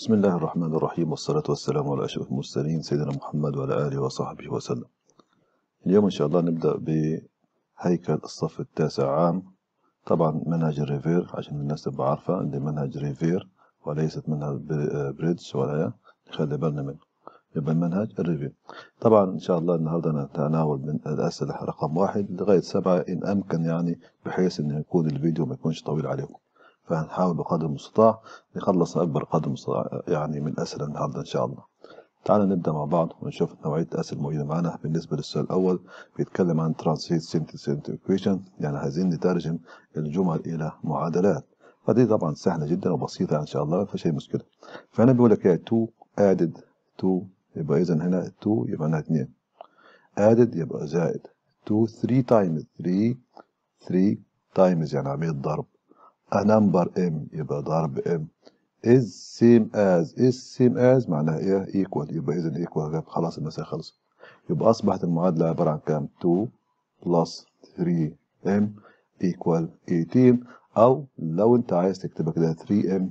بسم الله الرحمن الرحيم والصلاة والسلام على أشرف المرسلين سيدنا محمد وعلى آله وصحبه وسلم اليوم إن شاء الله نبدأ بهيكل الصف التاسع عام طبعا منهج الريفير عشان الناس تبقى عارفة إن منهج ريفير وليست منهج آه، بريدج ولا نخلي بالنا منه يبقى المنهج الريفير طبعا إن شاء الله النهاردة نتناول من الأسئلة رقم واحد لغاية سبعة إن أمكن يعني بحيث إن يكون الفيديو ما يكونش طويل عليكم فهنحاول بقدر المستطاع نخلص أكبر قدر مستطاع يعني من الأسئلة النهاردة إن شاء الله تعالى نبدأ مع بعض ونشوف نوعية الأسئلة الموجودة معانا بالنسبة للسؤال الأول بيتكلم عن ترانسيت سنتيسنت إيكويشن يعني عايزين نترجم الجمل إلى معادلات فدي طبعا سهلة جدا وبسيطة إن شاء الله فشيء مشكلة فهنا بيقول لك تو 2 تو 2 يبقى إذا هنا 2 يبقى هنا 2 أدد يبقى زائد 2 3 تايمز 3 3 تايمز يعني عملية ضرب a number m يبقى ضرب m is same as is same as معناها ايه equal يبقى اذا equal خلاص المسألة خلصت يبقى اصبحت المعادلة عبارة عن كام 2 بلس 3 m equal 18 او لو انت عايز تكتبها كده 3 m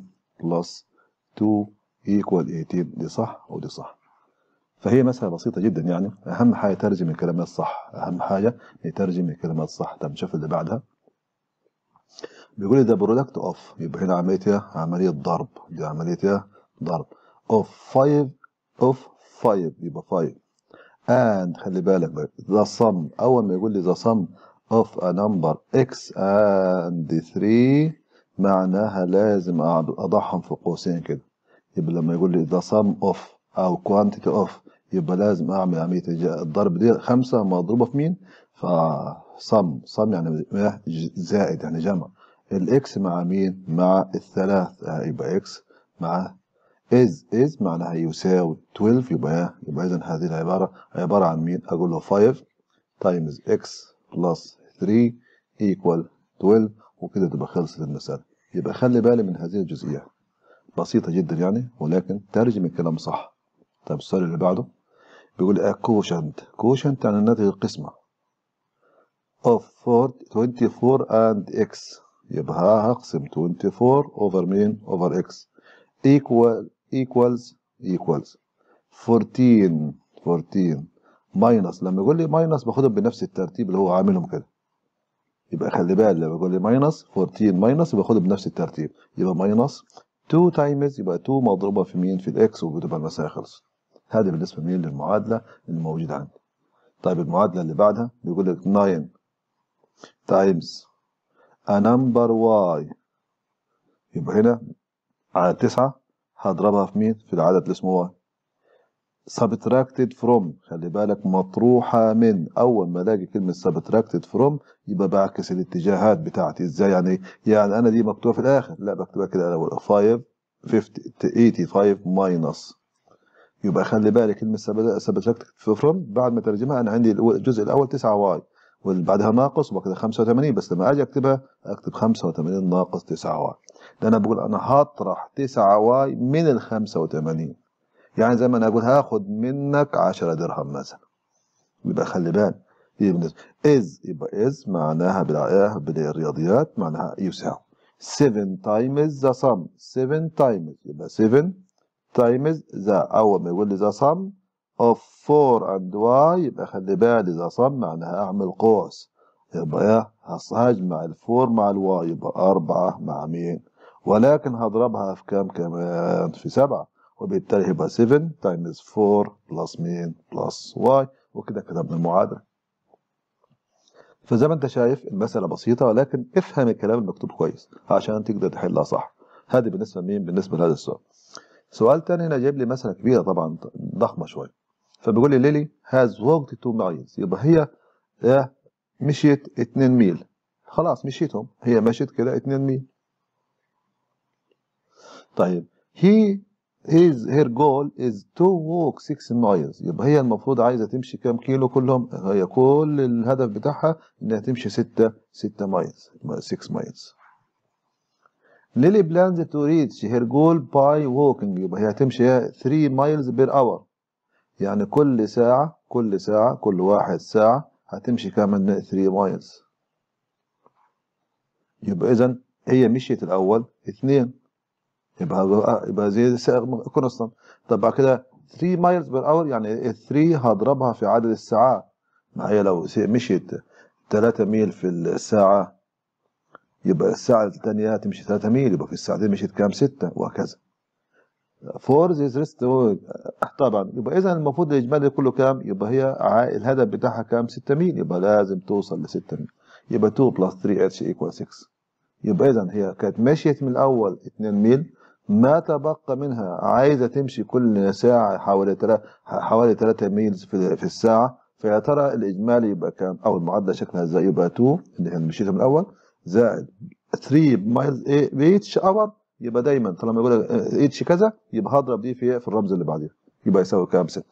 بلس 2 equal 18 دي صح ودي صح فهي مسألة بسيطة جدا يعني أهم حاجة ترجم الكلمات صح أهم حاجة نترجم الكلمات صح طب نشوف اللي بعدها بيقول ذا برودكت اوف يبقى هنا عمليه ايه؟ عمليه ضرب دي عمليه ايه؟ ضرب اوف 5 اوف 5 يبقى 5 اند خلي بالك ذا سم اول ما يقول لي ذا سم اوف ا نمبر اكس اند 3 معناها لازم اضعهم في قوسين كده يبقى لما يقول لي ذا سم اوف او كوانتيتي اوف يبقى لازم اعمل عمليه إيه؟ الضرب دي 5 مضروبه في مين؟ ف صم صم يعني زائد يعني جمع الاكس مع مين مع الثلاث آه، يبقى اكس مع از از معناها يساوي 12 يبقى إيه؟ يبقى اذا هذه العباره عباره عن مين اقول له 5 تايمز اكس بلس 3 ايكوال 12 وكده تبقى خلصت المساله يبقى خلي بالي من هذه الجزئيه بسيطه جدا يعني ولكن ترجم الكلام صح طب السؤال اللي بعده بيقول كوشنت إيه؟ كوشنت يعني ناتج القسمه of 24 and x يبقى هقسم 24 over مين over x equal equals equals 14 14 minus لما يقول لي minus باخدهم بنفس الترتيب اللي هو عاملهم كده يبقى خلي بالك لما يقول لي minus 14 minus باخدهم بنفس الترتيب يبقى minus 2 تايمز يبقى 2 مضروبه في مين في الاكس وبتبقى المساله خلصت هذا بالنسبه مين للمعادله اللي موجوده عندي طيب المعادله اللي بعدها بيقول لك 9 تايمز a واي يبقى هنا على تسعة هضربها في مين؟ في العدد اللي اسمه واي subtracted from خلي بالك مطروحة من أول ما ألاقي كلمة subtracted from يبقى بعكس الاتجاهات بتاعتي إزاي يعني يعني أنا دي مكتوبة في الآخر لا بكتبها كده الأول 585 ماينص يبقى خلي بالك كلمة subtracted from بعد ما ترجمها أنا عندي الجزء الأول 9 واي واللي بعدها ناقص وبعد كده 85 بس لما اجي اكتبها اكتب 85 ناقص 9 واي ده انا بقول انا هطرح 9 واي من ال 85 يعني زي ما انا اقول هاخد منك 10 درهم مثلا يبقى خلي بالك إيه بالنسبه از يبقى از معناها بالرياضيات إيه، معناها يساوي 7 تايمز ذا سم 7 تايمز يبقى 7 تايمز ذا اول ما يقول لي ذا سم of 4 and y يبقى خلي بالي إذا صم معناها أعمل قوس يبقى إيه هجمع الفور مع الواي يبقى أربعة مع مين ولكن هضربها في كام كمان في سبعة وبالتالي هيبقى 7 تايمز 4 بلس مين بلس واي وكده كتبنا المعادلة فزي ما انت شايف المسألة بسيطة ولكن افهم الكلام المكتوب كويس عشان تقدر تحلها صح هذه بالنسبة لمين بالنسبة لهذا السؤال سؤال تاني هنا جايب لي مسألة كبيرة طبعا ضخمة شوية فبيقول لي ليلي هاز ووكت تو مايلز يبقى هي مشيت 2 ميل خلاص مشيتهم هي مشيت كده 2 ميل طيب هي هيز هير جول از تو ووك 6 مايلز يبقى هي المفروض عايزه تمشي كام كيلو كلهم هي كل الهدف بتاعها انها تمشي 6 6 مايلز 6 مايلز ليلي بلانز تو ريتش هير جول باي ووكينج يبقى هي هتمشي 3 مايلز بير اور يعني كل ساعة كل ساعة كل واحد ساعة هتمشي كام 3 مايلز يبقى إذا هي مشيت الأول اثنين يبقى يبقى زي كونستانت طب بعد كده 3 مايلز بير اور يعني 3 هضربها في عدد الساعات ما هي لو مشيت 3 ميل في الساعة يبقى الساعة الثانية هتمشي 3 ميل يبقى في الساعتين مشيت كام 6 وهكذا فورز از آه، ريست طبعا يبقى اذا المفروض الاجمالي كله كام يبقى هي الهدف بتاعها كام 6 ميل يبقى لازم توصل ل 6 ميل يبقى 2 بلس 3 اتش ايكوال 6 يبقى اذا هي كانت مشيت من الاول 2 ميل ما تبقى منها عايزه تمشي كل ساعه حوالي حوالي 3 ميل في, الساعه فيا ترى الاجمالي يبقى كام او المعدل شكلها ازاي يبقى 2 اللي هي مشيتها من الاول زائد 3 مايلز ايه اور يبقى دايما طالما يقول لك اتش آه، كذا يبقى هضرب دي في في الرمز اللي بعديها يبقى يساوي كام 6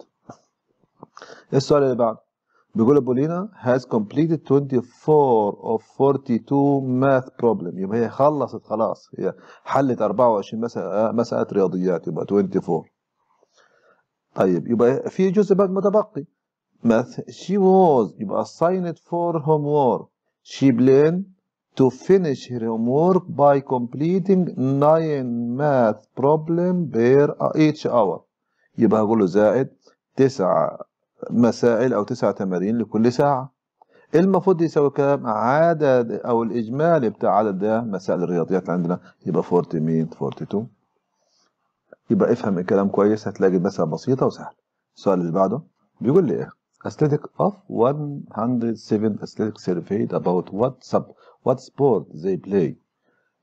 السؤال اللي بعده بيقول بولينا has completed 24 of 42 math problem يبقى هي خلصت خلاص هي حلت 24 مسألة مسألة رياضيات يبقى 24 طيب يبقى في جزء بقى متبقي math she was يبقى assigned for homework she planned to finish her homework by completing 9 math problem per each hour يبقى هقول له زائد تسع مسائل او تسع تمارين لكل ساعه المفروض يساوي كام عدد او الاجمالي بتاع عدد ده مسائل الرياضيات عندنا يبقى 40 مين 42 يبقى افهم الكلام كويس هتلاقي المساله بسيطه وسهله السؤال اللي بعده بيقول لي ايه aesthetic of 107 aesthetic surveyed about what sub What sport they play?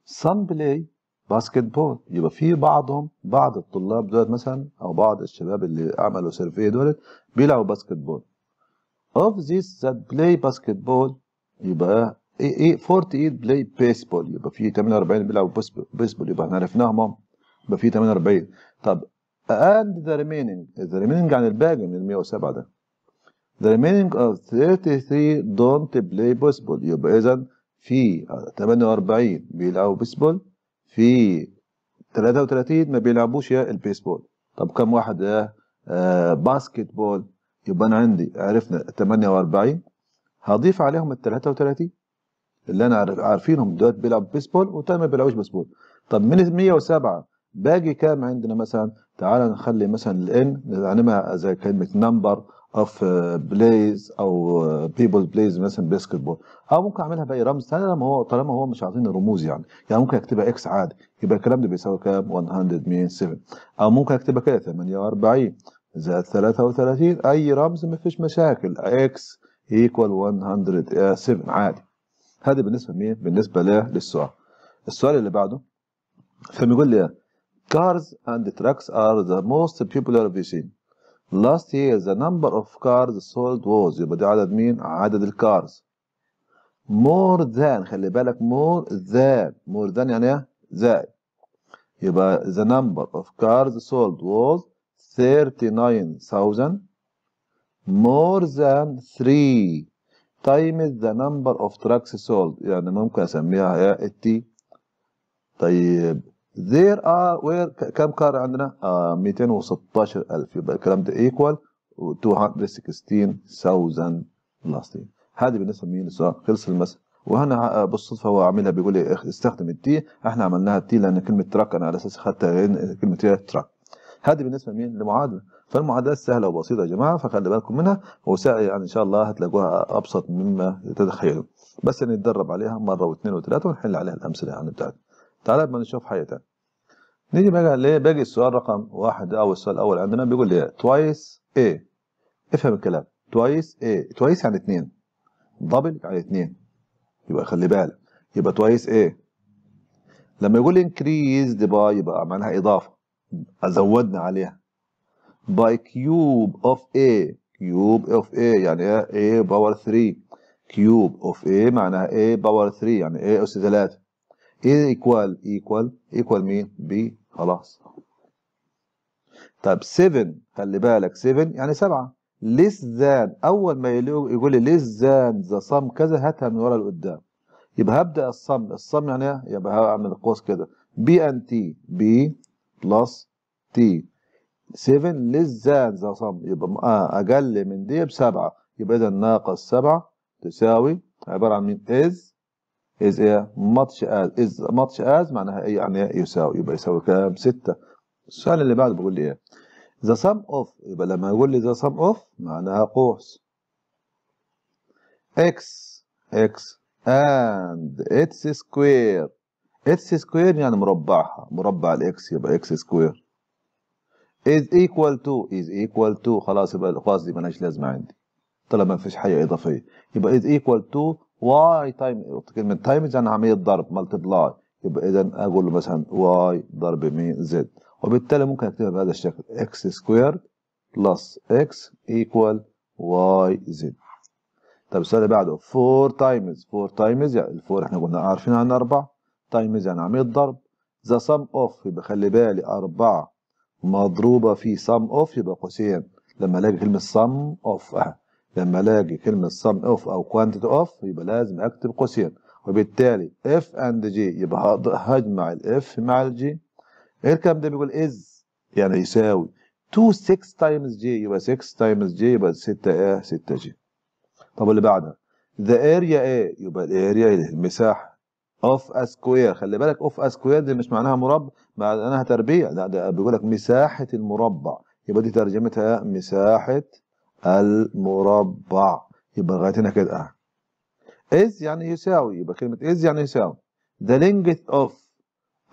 Some play basketball يبقى في بعضهم بعض الطلاب دولت مثلا أو بعض الشباب اللي عملوا سيرفي دولت بيلعبوا باسكتبول. Of these that play basketball يبقى 48 إيه، إيه، play baseball يبقى في 48 بيلعبوا بيسبول يبقى احنا عرفناهم يبقى في 48 طب and the remaining the remaining عن الباقي من ال 107 ده the remaining of 33 don't play baseball يبقى اذا في 48 بيلعبوا بيسبول في 33 ما بيلعبوش البيسبول طب كم واحد آه, باسكت بول يبقى انا عندي عرفنا 48 هضيف عليهم ال 33 اللي انا عارفينهم دول بيلعبوا بيسبول وثاني ما بيلعبوش بيسبول طب من 107 باقي كام عندنا مثلا تعال نخلي مثلا الان يعني نعلمها زي كلمه نمبر اوف بلايز uh, او بيبل uh, بلايز مثلا بيسكت بول او ممكن اعملها باي رمز طالما هو طالما هو مش عاطيني رموز يعني يعني ممكن اكتبها اكس عادي يبقى الكلام ده بيساوي كام 100 7 او ممكن اكتبها كده 48 زائد 33 اي رمز ما فيش مشاكل اكس ايكوال 107 عادي هذا بالنسبه لمين بالنسبه له للسؤال السؤال اللي بعده فبيقول لي cars and trucks are the most popular machine last year the number of cars sold was يبقى دي عدد مين عدد الكارز more than خلي بالك more than more than يعني ايه زائد يبقى the number of cars sold was 39,000 more than 3 times the number of trucks sold يعني ممكن اسميها ايه التي طيب There are وير كم كار عندنا؟ آه 216000 يبقى الكلام ده ايكوال 216000 last هذه بالنسبه لمين خلص المسألة وهنا آه، بالصدفه هو عاملها بيقول لي استخدم التي احنا عملناها التي لان كلمه تراك انا على اساس اخذتها كلمه تراك هذه بالنسبه لمين لمعادله فالمعادلات سهله وبسيطه يا جماعه فخلي بالكم منها وساعي يعني ان شاء الله هتلاقوها ابسط مما تتخيلوا بس نتدرب عليها مره واثنين وثلاثه ونحل عليها الامثله يعني بتاعتنا تعالى ما نشوف حاجه ثانيه نيجي بقى لباقي السؤال رقم واحد او السؤال الاول عندنا بيقول لي توايس ايه افهم الكلام توايس ايه توايس يعني اتنين دبل يعني اتنين يبقى خلي بالك يبقى توايس ايه لما يقول increased by يبقى معناها اضافه زودنا عليها by cube of a cube of a يعني ايه a باور 3 كيوب اوف a معناها a باور 3 يعني a اس 3 ايه ايكوال ايكوال ايكوال مين بي خلاص طب 7 خلي بالك 7 يعني 7 ليس ذان اول ما يقول لي ليس ذان ذا صم كذا هاتها من ورا لقدام يبقى هبدا الصم الصم يعني ايه يبقى هعمل قوس كده بي ان تي بي بلس تي 7 ليس ذان ذا صم يبقى آه اقل من دي بسبعه يبقى اذا ناقص 7 تساوي عباره عن مين از از ايه ماتش از از ماتش از معناها ايه يعني ايه يساوي يبقى يساوي كام 6 السؤال اللي بعده بيقول لي ايه ذا سم اوف يبقى لما يقول لي ذا سم اوف معناها قوس اكس اكس اند اتس سكوير اتس سكوير يعني مربعها مربع الاكس يبقى اكس سكوير is equal to is equal to خلاص يبقى القوس دي مالهاش لازمه عندي طالما ما فيش حاجه اضافيه يبقى is equal to واي تايم كلمه تايمز يعني عمليه ضرب ملتبلاي يبقى اذا اقول له مثلا واي ضرب مين زد وبالتالي ممكن اكتبها بهذا الشكل اكس سكوير بلس اكس ايكوال واي زد طب السؤال اللي بعده 4 تايمز 4 تايمز يعني الفور احنا كنا عارفين عن 4 تايمز يعني عمليه ضرب ذا سم اوف يبقى خلي بالي 4 مضروبه في سم اوف يبقى قوسين لما الاقي كلمه سم اوف لما الاقي كلمه sum اوف او quantity اوف يبقى لازم اكتب قوسين وبالتالي اف اند جي يبقى هجمع الاف مع الجي اركب ده بيقول از يعني يساوي 2 6 تايمز جي يبقى 6 تايمز جي يبقى 6 ايه 6 جي طب اللي بعدها ذا اريا ايه يبقى الاريا المساحه اوف اسكوير خلي بالك اوف اسكوير دي مش معناها مربع معناها تربيع لا ده بيقول لك مساحه المربع يبقى دي ترجمتها مساحه المربع يبقى لغايه هنا كده از يعني يساوي يبقى كلمه از يعني يساوي ذا لينجث اوف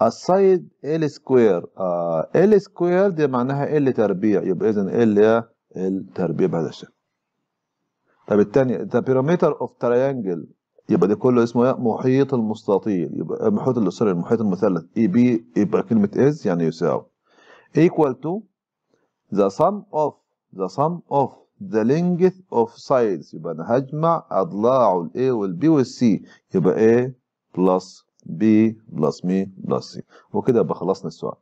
السايد ال سكوير ال آه دي معناها ال تربيع يبقى اذا ال هي التربيع بهذا الشكل طب الثانيه the perimeter of triangle يبقى ده كله اسمه ايه محيط المستطيل يبقى محيط سوري المحيط المثلث اي بي يبقى كلمه از يعني يساوي equal to the sum of the sum of the length of sides يبقى انا هجمع اضلاع B والبي والسي يبقى A بلس B بلس مي بلس سي وكده يبقى خلصنا السؤال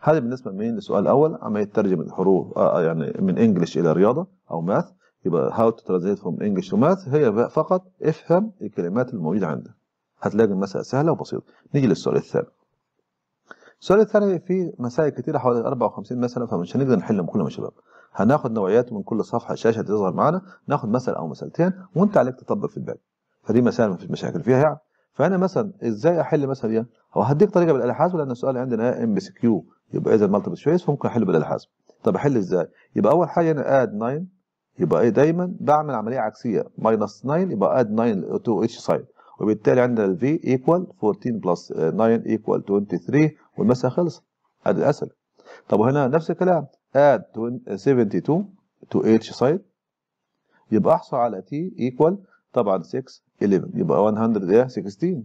هذا بالنسبه لمين؟ للسؤال الاول اما يترجم الحروف آه،, آه يعني من انجلش الى رياضه او ماث يبقى how to translate from English to math هي فقط افهم الكلمات الموجوده عندك هتلاقي المسألة سهلة وبسيطة نيجي للسؤال الثاني السؤال الثاني فيه مسائل كتيرة حوالي 54 مسألة فمش هنقدر نحلهم كلهم يا شباب هناخد نوعيات من كل صفحه شاشه تظهر معانا ناخد مثل او مثلتين وانت عليك تطبق في البيت فدي مسائل مفيش مشاكل فيها يعني فانا مثلا ازاي احل مثلا يعني هو هديك طريقه بالالحاز لان السؤال عندنا ام بي كيو يبقى اذا مالتيبل تشويس فممكن احله بالالحاز طب احل ازاي يبقى اول حاجه انا اد 9 يبقى ايه دايما بعمل عمليه عكسيه ماينس 9 يبقى اد 9 تو اتش سايد وبالتالي عندنا الفي ايكوال 14 بلس 9 ايكوال 23 والمسألة خلصت ادي الاسئله طب وهنا نفس الكلام add 72 to each side يبقى احصل على t equal طبعا 6 11 يبقى 116 ايه؟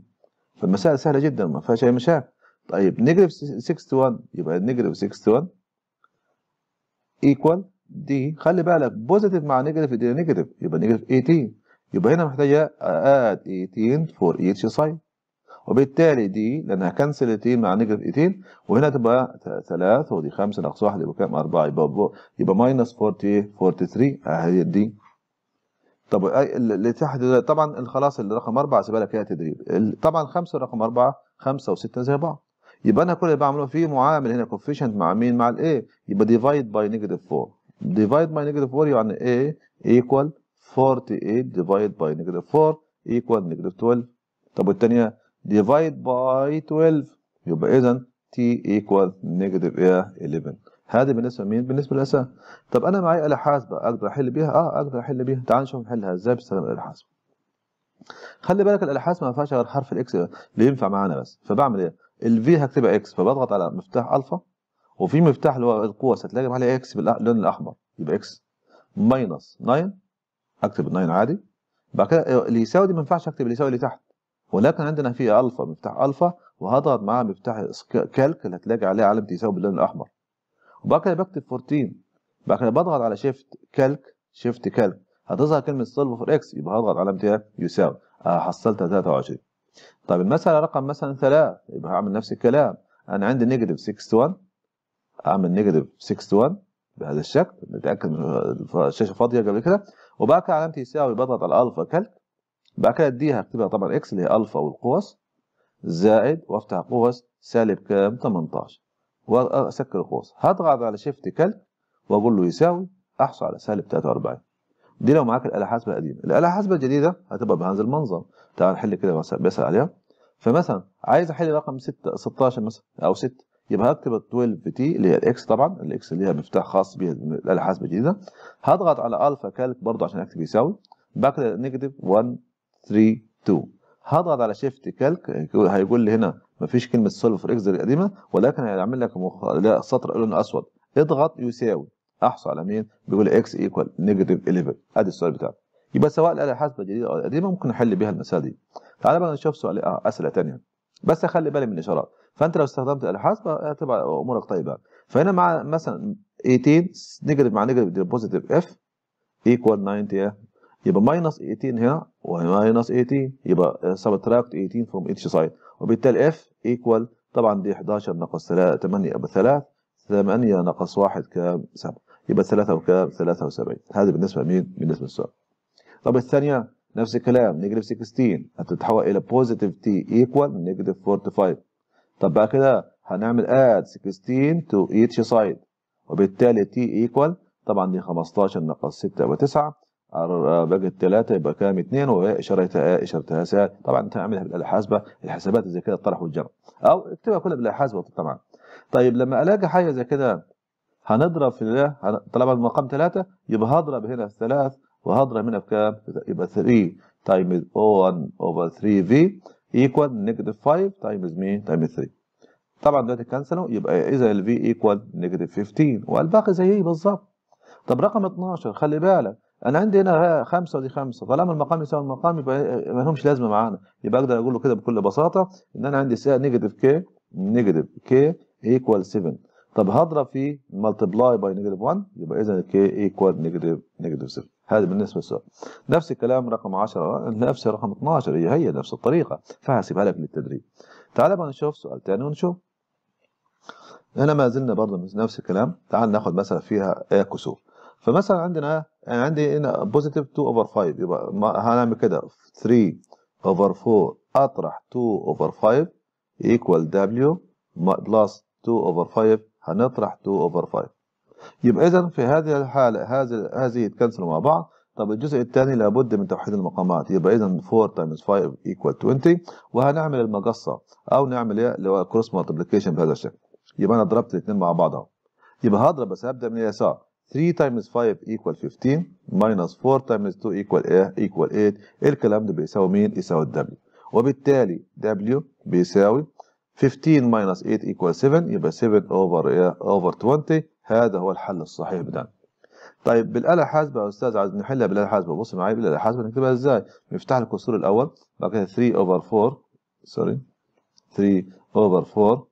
فالمسائل سهله جدا ما فيهاش اي مشاكل طيب نيجاتيف 61 يبقى نيجاتيف 61 ايكوال دي خلي بالك بوزيتيف مع نيجاتيف دي نيجاتيف يبقى نيجاتيف 18 يبقى هنا محتاجه اد 18 فور each side وبالتالي دي لانها هكنسل مع نيجاتيف ايتين وهنا تبقى 3 ودي 5 ناقص 1 يبقى كام 4 يبقى يبقى ماينس 40 43 اهي دي طب اللي تحت طبعا خلاص الرقم 4 سيبها لك فيها تدريب طبعا 5 رقم 4 5 و6 زي بعض يبقى انا كل اللي بعمله في معامل هنا كوفيشنت مع مين مع الاي يبقى ديفايد باي نيجاتيف 4 ديفايد باي نيجاتيف 4 يعني ايه ايكوال 48 ديفايد باي نيجاتيف 4 ايكوال نيجاتيف 12 طب والثانيه ديفايد باي 12 يبقى اذا تي ايكوال نيجاتيف ايه 11 هذه بالنسبه لمين؟ بالنسبه للاسئله طب انا معايا اله حاسبه اقدر احل بيها؟ اه اقدر احل بيها تعال نشوف نحلها ازاي باستخدام الاله الحاسبه خلي بالك الاله الحاسبه ما فيهاش غير حرف الاكس اللي ينفع معانا بس فبعمل ايه؟ ال في هكتبها اكس فبضغط على مفتاح الفا وفي مفتاح اللي هو القوه هتلاقي معايا اكس باللون الاحمر يبقى اكس ماينس 9 اكتب ال 9 عادي بعد كده اللي يساوي دي ما ينفعش اكتب اللي يساوي اللي تحت ولكن عندنا في الفا مفتاح الفا وهضغط معاه مفتاح كالك اللي هتلاقي عليه علامه يساوي باللون الاحمر وبعد كده بكتب 14 بعد كده بضغط على شيفت كالك شيفت كالك هتظهر كلمه سولف فور اكس يبقى هضغط على امتياز يساوي آه، حصلت 23 طيب المساله رقم مثلا 3 يبقى هعمل نفس الكلام انا عندي نيجاتيف 61 اعمل نيجاتيف 61 بهذا الشكل نتاكد الشاشه فاضيه قبل كده وبعد كده علامتي يساوي بضغط على الفا كالك بعد كده اديها هكتبها طبعا اكس اللي هي الفا والقوس زائد وافتح قوس سالب كام 18 واسكر القوس هضغط على شيفت كالك واقول له يساوي احصل على سالب 43 دي لو معاك الاله الحاسبه القديمه الاله الحاسبه الجديده هتبقى بهذا المنظر تعال نحل كده مثلا بيسال عليها فمثلا عايز احل رقم 6 16 مثلا او 6 يبقى هكتب 12 تي اللي هي الاكس طبعا الاكس اللي هي مفتاح خاص بيها الاله الحاسبه الجديده هضغط على الفا كالك برضه عشان اكتب يساوي بعد كده نيجاتيف 1 3 2 هضغط على شيفت كالك هيقول لي هنا مفيش كلمه سولف في اكسل القديمه ولكن هيعمل لك مخ... لا سطر لونه اسود اضغط يساوي احصل على مين بيقول اكس ايكوال نيجاتيف 11 ادي السؤال بتاعك يبقى سواء الاله الحاسبه الجديده او القديمه ممكن نحل بيها المساله دي تعالى بقى نشوف سؤال اه اسئله ثانيه بس خلي بالي من الاشارات فانت لو استخدمت الاله الحاسبه هتبقى آه، امورك طيبه فهنا مع مثلا 18 نيجاتيف مع نيجاتيف بوزيتيف اف ايكوال 90 يبقى ماينس 18 هنا وماينس 18 يبقى سبتراكت 18 فروم اتش سايد وبالتالي اف ايكوال طبعا دي 11 ناقص 8 يبقى 3 8 ناقص 1 كام 7 يبقى 3 وكام 73 هذا بالنسبه لمين؟ بالنسبه للسؤال طب الثانيه نفس الكلام نيجاتيف 16 هتتحول الى بوزيتيف تي ايكوال نيجاتيف 45 طب بقى كده هنعمل اد 16 تو اتش سايد وبالتالي تي ايكوال طبعا دي 15 ناقص 6 يبقى 9 آه، باقي الثلاثه يبقى كام اثنين واشارتها اشارتها إيه؟ سال طبعا انت اعملها بالحاسبه الحسابات زي كده الطرح والجمع او اكتبها كلها بالحاسبه طبعا طيب لما الاقي حاجه زي كده هنضرب في طالما المقام ثلاثه يبقى هضرب هنا في ثلاث وهضرب هنا بكام؟ يبقى 3 تايمز 1 اوفر 3 في ايكوال نيجاتيف 5 تايمز مين؟ تايمز 3 طبعا دلوقتي كانسلوا يبقى اذا الفي ايكوال نيجاتيف 15 والباقي زي ايه بالظبط طب رقم 12 خلي بالك انا عندي هنا خمسه ودي خمسه طالما المقام يساوي المقام يبقى ما لهمش لازمه معانا يبقى اقدر اقول له كده بكل بساطه ان انا عندي نيجاتيف كي نيجاتيف كي ايكوال 7 طب هضرب في ملتبلاي باي نيجاتيف 1 يبقى اذا كي ايكوال نيجاتيف نيجاتيف 7 هذا بالنسبه للسؤال نفس الكلام رقم 10 نفس رقم 12 هي هي نفس الطريقه فهسيبها لك للتدريب تعال بقى نشوف سؤال ثاني ونشوف هنا ما زلنا برضه نفس الكلام تعال ناخد مثلا فيها ايه كسور فمثلا عندنا انا يعني عندي هنا بوزيتيف 2 اوفر 5 يبقى هنعمل كده 3 اوفر 4 اطرح 2 اوفر 5 ايكوال دبليو بلس 2 اوفر 5 هنطرح 2 اوفر 5 يبقى اذا في هذه الحاله هذه هذه يتكنسلوا مع بعض طب الجزء الثاني لابد من توحيد المقامات يبقى اذا 4 تايمز 5 ايكوال 20 وهنعمل المقصه او نعمل ايه اللي هو كروس مالتبليكيشن بهذا الشكل يبقى انا ضربت الاثنين مع بعضها يبقى هضرب بس هبدا من اليسار 3 تايمز 5 ايكوال 15 ماينس 4 تايمز 2 ايكوال ايه ايكوال 8 الكلام ده بيساوي مين يساوي الدبليو وبالتالي دبليو بيساوي 15 ماينس 8 ايكوال 7 يبقى 7 اوفر ايه اوفر 20 هذا هو الحل الصحيح بتاعنا طيب بالآلة الحاسبة يا أستاذ عايز نحلها بالآلة الحاسبة بص معايا بالآلة الحاسبة نكتبها إزاي؟ نفتح الكسور الأول بعد كده 3 أوفر 4 سوري 3 أوفر 4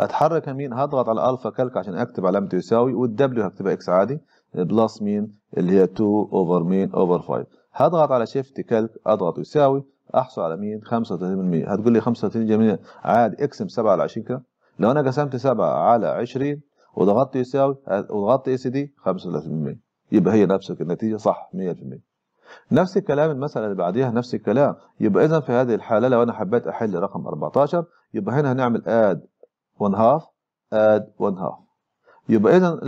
هتحرك يمين هضغط على الفا كالك عشان اكتب علامه يساوي والدبليو هكتبها اكس عادي بلس مين اللي هي 2 اوفر مين اوفر 5 هضغط على شيفت كالك اضغط يساوي احصل على مين 35% هتقول لي 35% عادي اقسم 7 على 20 كده لو انا قسمت 7 على 20 وضغطت يساوي وضغطت اي سي دي 35% يبقى هي نفس النتيجه صح 100% نفس الكلام المسألة اللي بعديها نفس الكلام يبقى إذا في هذه الحالة لو أنا حبيت أحل رقم 14 يبقى هنا هنعمل آد 1 هاف اد 1 هاف يبقى اذا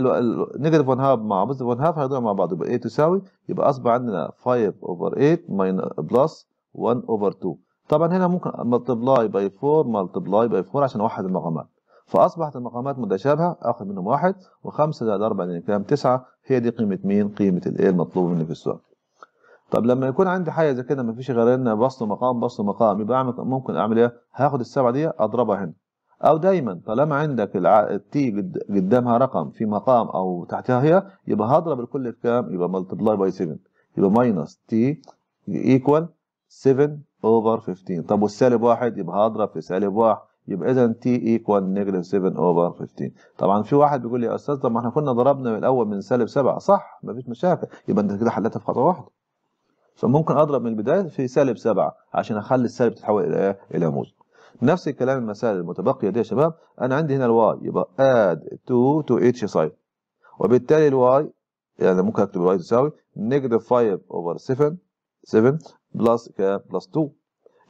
نيجاتيف 1 هاف مع بوزيتيف 1 هاف هيضربوا مع بعض يبقى ايه تساوي يبقى اصبح عندنا 5 اوفر 8 بلس 1 اوفر 2 طبعا هنا ممكن ملتبلاي باي 4 ملتبلاي باي 4 عشان اوحد المقامات فاصبحت المقامات متشابهه اخذ منهم واحد وخمسه زائد اربعه يعني كام تسعه هي دي قيمه مين؟ قيمه الايه المطلوبه مني في السؤال. طب لما يكون عندي حاجه زي كده ما فيش غير ان بسط مقام بسط مقام يبقى أعمل ممكن اعمل ايه؟ هاخد السبعه دي اضربها هنا او دايما طالما عندك التي قدامها رقم في مقام او تحتها هي يبقى هضرب الكل بكام يبقى ملتبلاي باي 7 يبقى ماينس تي ايكوال 7 اوفر 15 طب والسالب واحد يبقى هضرب في سالب واحد يبقى اذا تي ايكوال نيجاتيف 7 اوفر 15 طبعا في واحد بيقول لي يا استاذ طب ما احنا كنا ضربنا من الاول من سالب 7 صح مفيش مشاكل يبقى انت كده حلتها في خطوه واحده فممكن اضرب من البدايه في سالب 7 عشان اخلي السالب تتحول الى ايه؟ الى موجب نفس الكلام المسائل المتبقيه دي يا شباب انا عندي هنا الواي يبقى اد 2 تو اتش سايد وبالتالي الواي يعني ممكن اكتب الواي تساوي نيجاتيف 5 اوفر 7 7 بلس كام بلس 2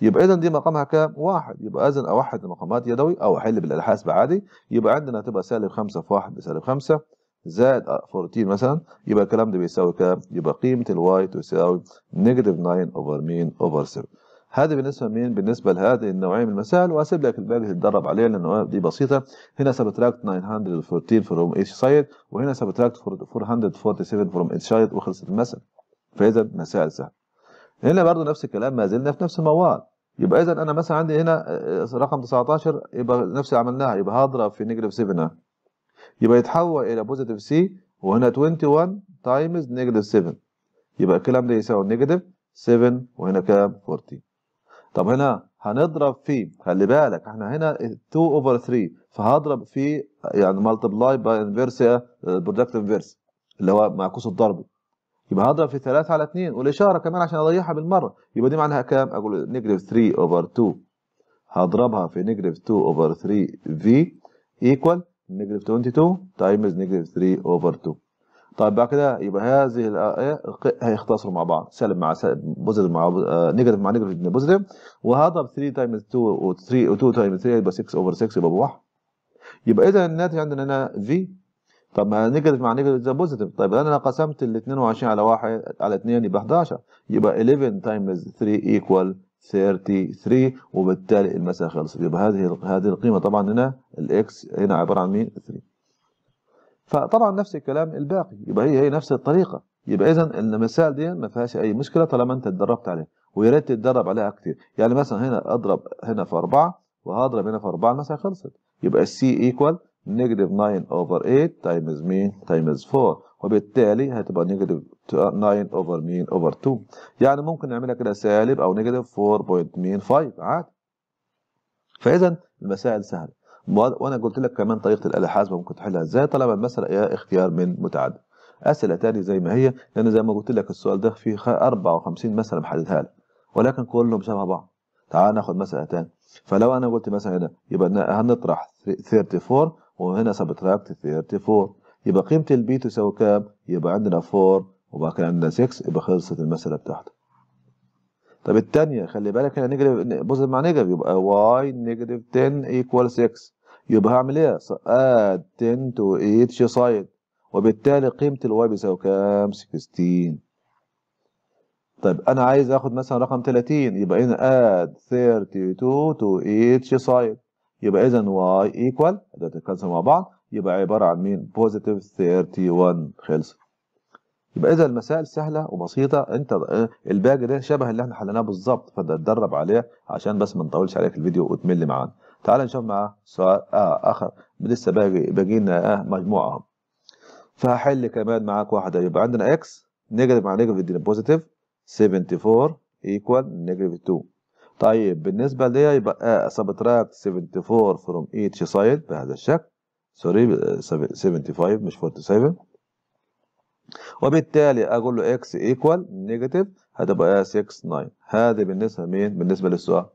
يبقى اذا دي مقامها كام؟ واحد يبقى اذا اوحد المقامات يدوي او احل بالالحاسب عادي يبقى عندنا هتبقى سالب 5 في 1 بسالب 5 زائد 14 مثلا يبقى الكلام ده بيساوي كام؟ يبقى قيمه الواي تساوي نيجاتيف 9 اوفر مين؟ اوفر 7 هذا بالنسبه مين بالنسبه لهذه النوعيه من المسائل واسيب لك الباقي تتدرب عليه لانه دي بسيطه هنا سبتراكت 914 فروم ايش سايد وهنا سبتراكت 447 فروم ايش سايد وخلصت المساله فاذا مسائل سهله هنا برضه نفس الكلام ما زلنا في نفس الموال يبقى اذا انا مثلا عندي هنا آه، رقم 19 يبقى نفس اللي عملناها يبقى هضرب في نيجاتيف 7 يبقى يتحول الى بوزيتيف سي وهنا 21 تايمز نيجاتيف 7 يبقى الكلام ده يساوي نيجاتيف 7 وهنا كام 14 طب هنا هنضرب في خلي بالك احنا هنا 2 اوفر 3 فهضرب في يعني مالتبلاي باي انفيرس برودكت انفيرس اللي هو معكوس الضرب يبقى هضرب في 3 على 2 والاشاره كمان عشان اضيعها بالمره يبقى دي معناها كام؟ اقول نيجاتيف 3 اوفر 2 هضربها في نيجاتيف 2 اوفر 3 في ايكوال نيجاتيف 22 تايمز نيجاتيف 3 اوفر 2 طيب بعد كده يبقى هذه الايه هيختصروا مع بعض سالب مع سالب بوزيتيف مع آه، نيجاتيف مع نيجاتيف بوزيتيف وهذا ب 3 تايمز 2 و 3 و 2 تايمز 3 يبقى 6 اوفر 6 يبقى 1 يبقى اذا الناتج عندنا هنا في طب ما نيجاتيف مع نيجاتيف بوزيتيف طيب انا قسمت ال 22 على 1 على 2 يبقى 11 يبقى 11 تايمز 3 ايكوال 33 وبالتالي المسألة خلصت يبقى هذه هذه القيمة طبعا هنا الاكس هنا عبارة عن مين 3 فطبعا نفس الكلام الباقي يبقى هي هي نفس الطريقه يبقى اذا المسائل دي ما فيهاش اي مشكله طالما انت تدربت عليها ويا ريت تتدرب عليها كتير يعني مثلا هنا اضرب هنا في 4 وهضرب هنا في 4 المسألة خلصت يبقى السي ايكوال نيجاتيف 9 اوفر 8 تايمز مين تايمز 4 وبالتالي هتبقى نيجاتيف 9 اوفر مين اوفر 2 يعني ممكن نعملها كده سالب او نيجاتيف 4.5 عادي فاذا المسائل سهله وانا قلت لك كمان طريقه الاله الحاسبه ممكن تحلها ازاي طالما المساله هي اختيار من متعدد اسئله ثانيه زي ما هي لان زي ما قلت لك السؤال ده فيه 54 مساله محددها لك ولكن كلهم شبه بعض تعال ناخد مساله ثانيه فلو انا قلت مثلا هنا يبقى هنطرح 34 وهنا سبتراكت 34 يبقى قيمه البي تساوي كام؟ يبقى عندنا 4 وبعد كده عندنا 6 يبقى خلصت المساله بتاعتك طب الثانيه خلي بالك هنا نيجاتيف بوزيتيف مع نيجاتيف يبقى واي نيجاتيف 10 ايكوال 6 يبقى هعمل ايه؟ اد 10 تو 8 سايد وبالتالي قيمه الواي بيساوي كام؟ 16 طيب انا عايز اخد مثلا رقم 30 يبقى هنا اد 32 تو 8 سايد يبقى اذا واي ايكوال ده تتكنسل مع بعض يبقى عباره عن مين؟ بوزيتيف 31 خلصت يبقى اذا المسائل سهله وبسيطه انت آه، الباج ده شبه اللي احنا حليناه بالظبط فتدرب عليه عشان بس ما نطولش عليك الفيديو وتمل معانا تعال نشوف مع سؤال آه اخر لسه باقي باقي لنا آه مجموعه فهحل كمان معاك واحده يبقى عندنا اكس نيجاتيف مع نيجاتيف يدينا بوزيتيف 74 ايكوال نيجاتيف 2 طيب بالنسبه ليا يبقى سبتراكت 74 فروم ايتش سايد بهذا الشكل سوري 75 آه، مش 47 وبالتالي اقول له اكس ايكوال نيجاتيف هتبقى 6 9 هذا بالنسبه لمين؟ بالنسبه للسؤال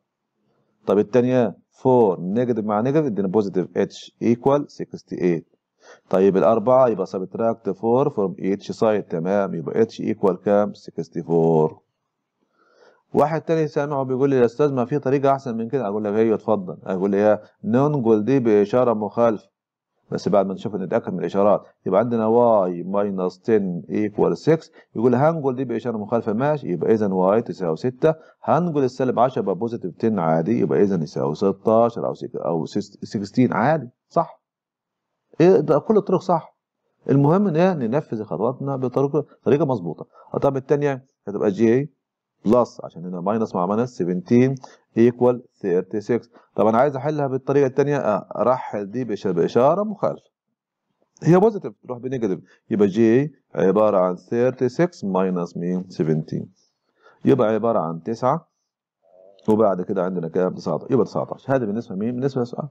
طب الثانيه 4 نيجاتيف مع نيجاتيف ادينا بوزيتيف اتش ايكوال 68 طيب الاربعه يبقى سبتراكت 4 فروم اتش سايد تمام يبقى اتش ايكوال كام؟ 64 واحد تاني سامعه بيقول لي يا استاذ ما في طريقه احسن من كده اقول لك ايوه اتفضل اقول لي يا ننقل دي باشاره مخالفه بس بعد ما نشوف نتاكد من الاشارات يبقى عندنا واي ماينس 10 ايكوال 6 يقول هنقول دي باشاره مخالفه ماشي يبقى اذا واي تساوي 6 هنقول السالب 10 يبقى بوزيتيف 10 عادي يبقى اذا يساوي 16 او 16 عادي صح ايه ده كل الطرق صح المهم ان ايه ننفذ خطواتنا بطريقه طريقه مظبوطه الطب الثانيه هتبقى جي بلس عشان هنا ماينس مع ماينس 17 equal 36 طب انا عايز احلها بالطريقه الثانيه آه، ارحل دي باشاره مخالفه هي بوزيتيف تروح بنيجاتيف يبقى جي عباره عن 36 ماينس مين 17 يبقى عباره عن 9 وبعد كده عندنا كام 19 يبقى 19 هذا بالنسبه لمين بالنسبه للسؤال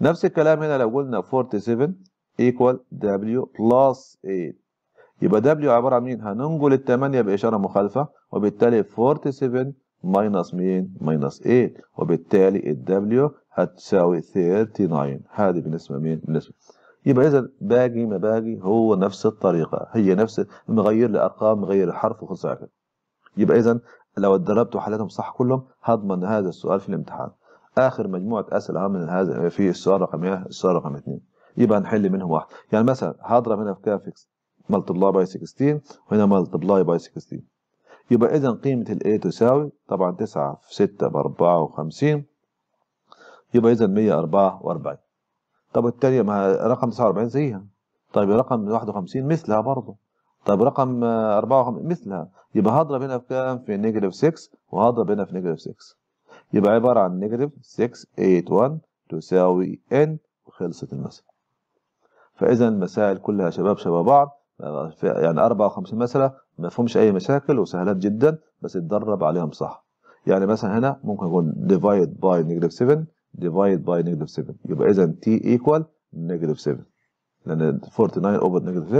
نفس الكلام هنا لو قلنا 47 equal W plus 8 يبقى W عبارة عن مين؟ هننقل ال 8 بإشارة مخالفة وبالتالي 47 ماينس مين؟ ماينس 8 وبالتالي الدبليو هتساوي 39 هذه بالنسبة مين؟ بالنسبة يبقى إذا باقي ما باقي هو نفس الطريقة هي نفس مغير لأرقام مغير الحرف وخلص على يبقى إذا لو اتدربت وحليتهم صح كلهم هضمن هذا السؤال في الامتحان آخر مجموعة أسئلة من هذا في السؤال رقم 1 السؤال رقم 2 يبقى هنحل منهم واحد يعني مثلا هضرب هنا في كافكس ملتبلاي باي 16 وهنا ملتبلاي باي 16 يبقى اذا قيمة ال A تساوي طبعا تسعة في ستة باربعة وخمسين يبقى اذا مية اربعة واربعين طب التانية ما رقم تسعة واربعين زيها طيب رقم واحد وخمسين مثلها برضه طب رقم اربعة وخمسين مثلها يبقى هضرب هنا في كام في نيجاتيف سكس وهضرب هنا في نيجاتيف سكس يبقى عبارة عن نيجاتيف سكس 8 1 تساوي ان وخلصت المسألة فإذا المسائل كلها شباب شباب بعض يعني اربعة وخمسين مسألة ما فيهمش اي مشاكل وسهلات جدا بس اتدرب عليهم صح يعني مثلا هنا ممكن اقول ديفايد باي نيجاتيف 7 ديفايد باي نيجاتيف 7 يبقى اذا تي ايكوال نيجاتيف 7 لان 49 اوفر نيجاتيف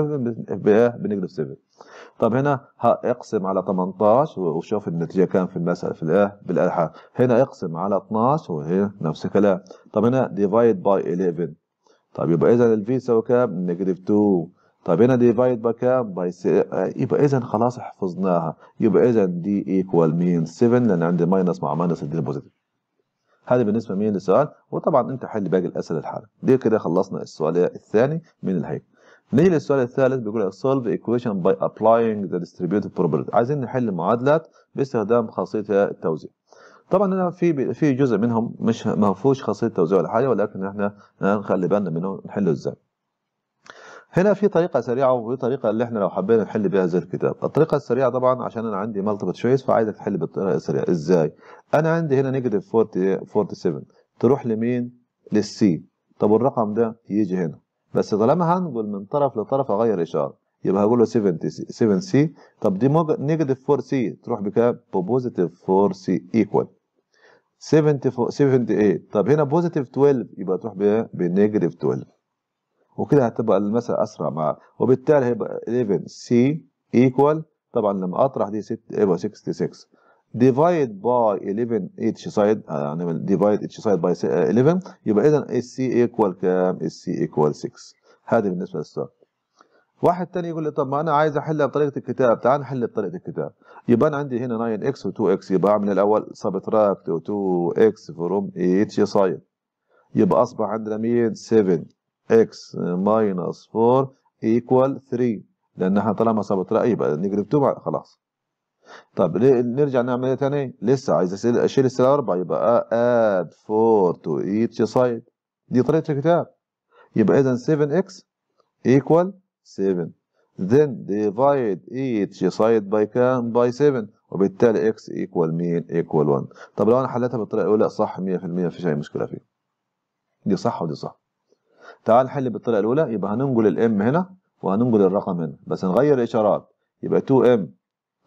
7 بنيجاتيف 7 طب هنا اقسم على 18 وشوف النتيجه كام في المساله في الايه بالالحاق هنا اقسم على 12 وهي نفس الكلام طب هنا ديفايد باي 11 طب يبقى اذا الفي يساوي كام نيجاتيف 2 طب هنا ديفايد بكام باي يبقى اذا خلاص حفظناها يبقى اذا دي ايكوال مين 7 لان عندي ماينس مع ماينس دي بوزيتيف هذا بالنسبه مين للسؤال وطبعا انت حل باقي الاسئله الحالة دي كده خلصنا السؤال الثاني من الهيكل نيجي للسؤال الثالث بيقول لك solve equation by applying the distributive property عايزين نحل معادلات باستخدام خاصيه التوزيع طبعا هنا في في جزء منهم مش ما فيهوش خاصيه التوزيع ولا حاجه ولكن احنا نخلي بالنا منه نحله ازاي هنا في طريقه سريعه وفي طريقه اللي احنا لو حبينا نحل بها زي الكتاب الطريقه السريعه طبعا عشان انا عندي مالتيبل تشويس فعايزك تحل بالطريقه السريعه ازاي انا عندي هنا نيجاتيف 47 تروح لمين للسي طب والرقم ده يجي هنا بس طالما هنقل من طرف لطرف اغير اشاره يبقى هقول له 7 7 سي طب دي نيجاتيف 4 سي تروح بكام بوزيتيف 4 سي ايكوال 74 78 طب هنا بوزيتيف 12 يبقى تروح بنيجاتيف 12 وكده هتبقى المسألة أسرع مع وبالتالي هيبقى 11 سي ايكوال طبعا لما أطرح دي 6 آه، يعني آه، يبقى 66 ديفايد باي 11 اتش سايد هنعمل ديفايد اتش سايد باي 11 يبقى إذا السي ايكوال كام؟ السي ايكوال 6 هذه بالنسبة للسؤال واحد تاني يقول لي طب ما انا عايز احلها بطريقه الكتاب تعال نحل بطريقه الكتاب يبقى انا عندي هنا 9x و 2x يبقى اعمل الاول سبتراكت 2x فروم 8 سايد. يبقى اصبح عندنا مين 7 x minus 4 equal 3 لان احنا طالما ثابت رأي يبقى نيجاتيف 2 خلاص طب نرجع نعمل ايه تاني لسه عايز اشيل السلة 4 يبقى add 4 to each side دي طريقة الكتاب يبقى اذا 7x equal 7 then divide each side by كام by 7 وبالتالي x equal مين equal 1 طب لو انا حليتها بالطريقه الاولى صح 100% مفيش اي مشكله فيه دي صح ودي صح تعال نحل بالطريقه الاولى يبقى هننقل الام هنا وهننقل الرقم هنا بس نغير الاشارات يبقى 2m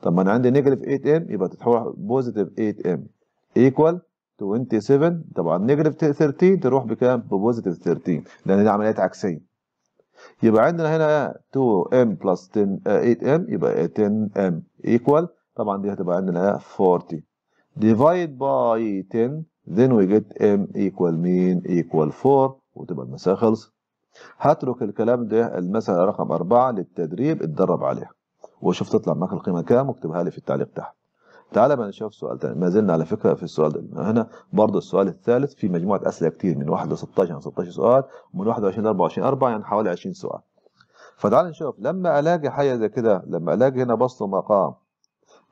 طب ما انا عندي نيجاتيف 8m يبقى تتحول بوزيتيف 8m ايكوال 27 طبعا نيجاتيف 13 تروح بكام؟ ببوزيتيف 13 لان دي عمليات عكسيه يبقى عندنا هنا 2m بلس 10 8m يبقى 10m ايكوال طبعا دي هتبقى عندنا 40 divide by 10 then we get m equal mean equal 4 وتبقى المسألة خلصت هترك الكلام ده المسألة رقم أربعة للتدريب اتدرب عليها وشوف تطلع معاك القيمة كام واكتبها لي في التعليق تحت تعالى بقى نشوف سؤال تاني ما زلنا على فكرة في السؤال ده هنا برضه السؤال الثالث في مجموعة أسئلة كتير من 1 ل 16 يعني 16 سؤال ومن 21 ل 24 4 يعني حوالي 20 سؤال فتعال نشوف لما الاقي حاجه زي كده لما الاقي هنا بسط مقام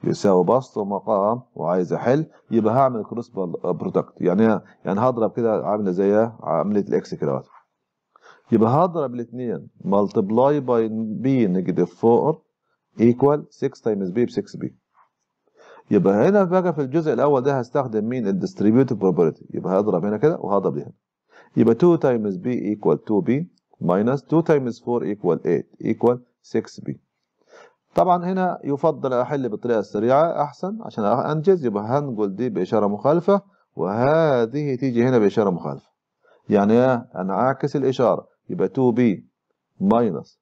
يساوي بسط ومقام وعايز احل يبقى هعمل كروس برودكت يعني يعني هضرب كده عامله زي عمليه الاكس كده يبقى هضرب الاثنين ملتبلاي باي بي نيجاتيف 4 ايكوال 6 تايمز بي ب 6 بي يبقى هنا بقى في الجزء الاول ده هستخدم مين الديستريبيوتيف بروبرتي يبقى هضرب هنا كده وهضرب هنا يبقى 2 تايمز بي ايكوال 2 بي ماينس 2 تايمز 4 ايكوال 8 ايكوال 6 بي طبعا هنا يفضل احل بالطريقه السريعه احسن عشان انجز يبقى هنقول دي باشاره مخالفه وهذه تيجي هنا باشاره مخالفه يعني ايه انا اعكس الاشاره يبقى 2 بي ماينس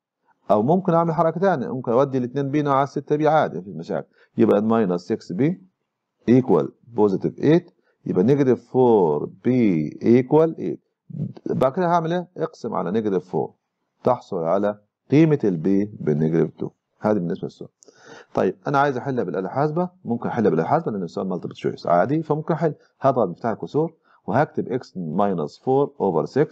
او ممكن اعمل حركه ثانيه ممكن اودي ال 2 بي على 6 بي عادي مفيش مشاكل يبقى ماينس 6 بي ايكوال بوزيتيف 8 يبقى نيجاتيف 4 بي ايكوال 8 بعد كده هعمل ايه اقسم على نيجاتيف 4 تحصل على قيمه البي بالنيجاتيف 2 هذه بالنسبه للسؤال طيب انا عايز احلها بالاله الحاسبه ممكن احلها بالاله الحاسبه لان السؤال مالتيبل تشويس عادي فممكن احل هضرب مفتاح الكسور وهكتب اكس ماينس 4 اوفر 6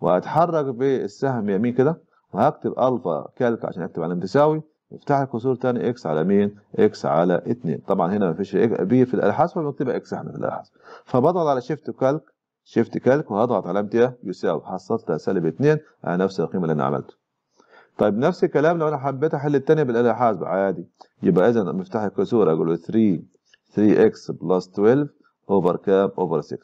وهتحرك بالسهم يمين كده وهكتب الفا كالك عشان اكتب على تساوي مفتاح الكسور تاني اكس على مين؟ اكس على 2 طبعا هنا مفيش بي في الاله الحاسبه بنكتبها اكس احنا في الاله الحاسبه فبضغط على شيفت كالك شيفت كالك وهضغط علامتي يساوي حصلت سالب 2 على نفس القيمه اللي انا عملته طيب نفس الكلام لو انا حبيت احل الثانيه بالاله حاسبه عادي يبقى اذا مفتاح الكسور اقول له 3 3x بلس 12 اوفر كام اوفر 6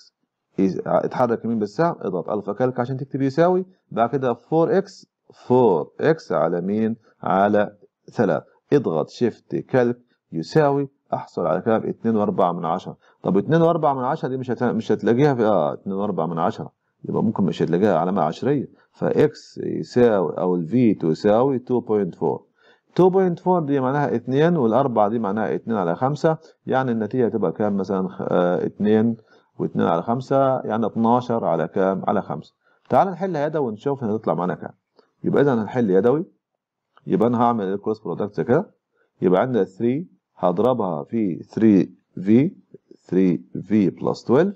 اتحرك يمين بالسهم اضغط الفا كالك عشان تكتب يساوي بعد كده 4x 4x على مين على 3 اضغط شيفت كالك يساوي احصل على كام 2 و4 من 10 طب 2 و4 من 10 دي مش هت... مش هتلاقيها في اه 2 و4 من 10 يبقى ممكن مش هتلاقيها علامه عشريه فاكس يساوي او الفي تساوي 2.4 2.4 دي معناها 2 وال4 دي معناها 2 على 5 يعني النتيجة هتبقى كام مثلا 2 آه، و2 على 5 يعني 12 على كام على 5 تعال نحل يدوي ونشوف هتطلع معانا كام يبقى إذا هنحل يدوي يبقى أنا هعمل الكروس برودكت زي كده يبقى عندنا 3 هضربها في 3v 3v بلس 12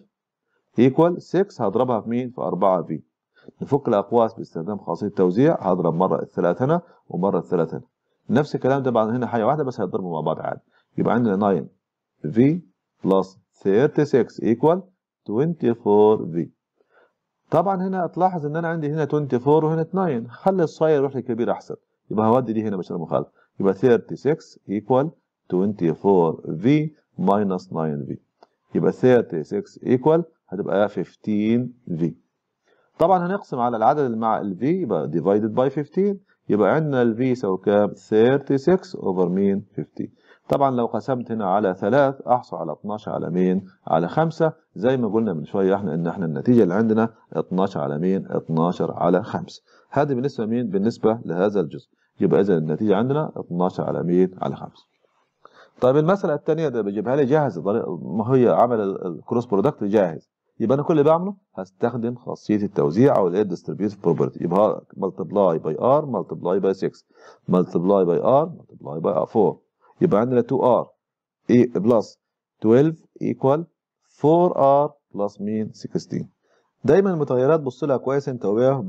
ايكوال 6 هضربها في مين؟ في 4v نفك الأقواس باستخدام خاصية توزيع هضرب مرة الثلاث هنا ومرة الثلاث هنا نفس الكلام ده بعد هنا حاجة واحدة بس هيضربوا مع بعض عادي يبقى عندنا 9 V plus 36 equal 24 V طبعا هنا هتلاحظ ان انا عندي هنا 24 وهنا 9 خلي الصغير يروح للكبير احسن يبقى هودي دي هنا بشكل مخالف يبقى 36 equal 24 V minus 9 V يبقى 36 equal هتبقى 15 V طبعا هنقسم على العدد اللي مع ال V يبقى divided by 15 يبقى عندنا ال V يساوي كام 36 over مين 15 طبعا لو قسمت هنا على 3 احصل على 12 على مين على 5 زي ما قلنا من شويه احنا ان احنا النتيجه اللي عندنا 12 على مين 12 على 5 هذه بالنسبه مين بالنسبه لهذا الجزء يبقى اذا النتيجه عندنا 12 على مين على 5 طيب المسألة الثانية ده بجيبها لي جاهزة ما هي عمل الكروس برودكت جاهز يبقى انا كل اللي بعمله هستخدم خاصيه التوزيع او اللي هي بروبرتي يبقى ملتبلاي باي ار ملتبلاي باي 6 ملتبلاي باي ار ملتبلاي باي 4 يبقى عندنا 2 ار اي بلس 12 ايكوال 4 ار بلس مين 16 دايما المتغيرات بص لها كويس انت وياها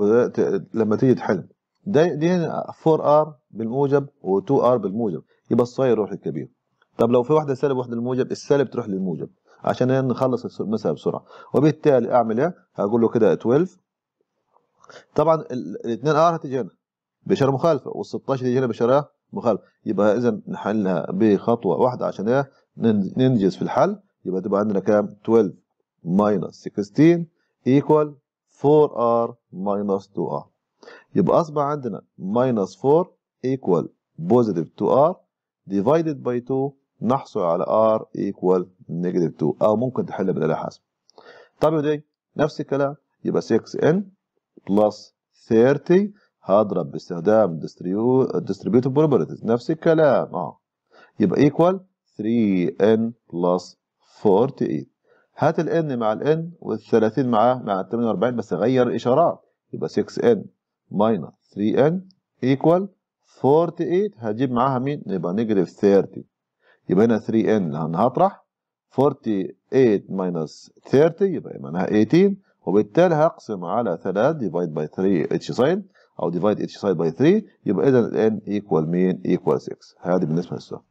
لما تيجي تحل دي هنا 4 ار بالموجب و2 ار بالموجب يبقى الصغير يروح للكبير طب لو في واحده سالب واحده للموجب السالب تروح للموجب عشان نخلص المسألة بسرعة وبالتالي أعمل إيه؟ هقول له كده 12 طبعا الاثنين ار آه هتيجي هنا بإشارة مخالفة وال16 تيجي هنا بإشارة مخالفة يبقى إذا نحلها بخطوة واحدة عشان إيه؟ ننجز في الحل يبقى تبقى عندنا كام؟ 12 minus 16 equal 4r minus 2r يبقى أصبح عندنا minus 4 equal positive 2r divided by 2 نحصل على R equal negative 2 أو ممكن تحل بدالها حاسب طب دي نفس الكلام يبقى 6N plus 30 هضرب باستخدام distributive properties نفس الكلام اه يبقى equal 3N plus 48 هات الـ N مع الـ N وال 30 معاه مع الـ 48 بس غير الإشارات يبقى 6N minus 3N equal 48 هجيب معاها مين؟ يبقى نيجاتيف 30 يبقى هنا 3 ان هنطرح 48 minus 30 يبقى معناها 18 وبالتالي هقسم على 3 ديفايد باي 3 اتش سايد او ديفايد اتش سايد باي 3 يبقى اذا الان ايكوال مين ايكوال 6 هذه بالنسبه للسؤال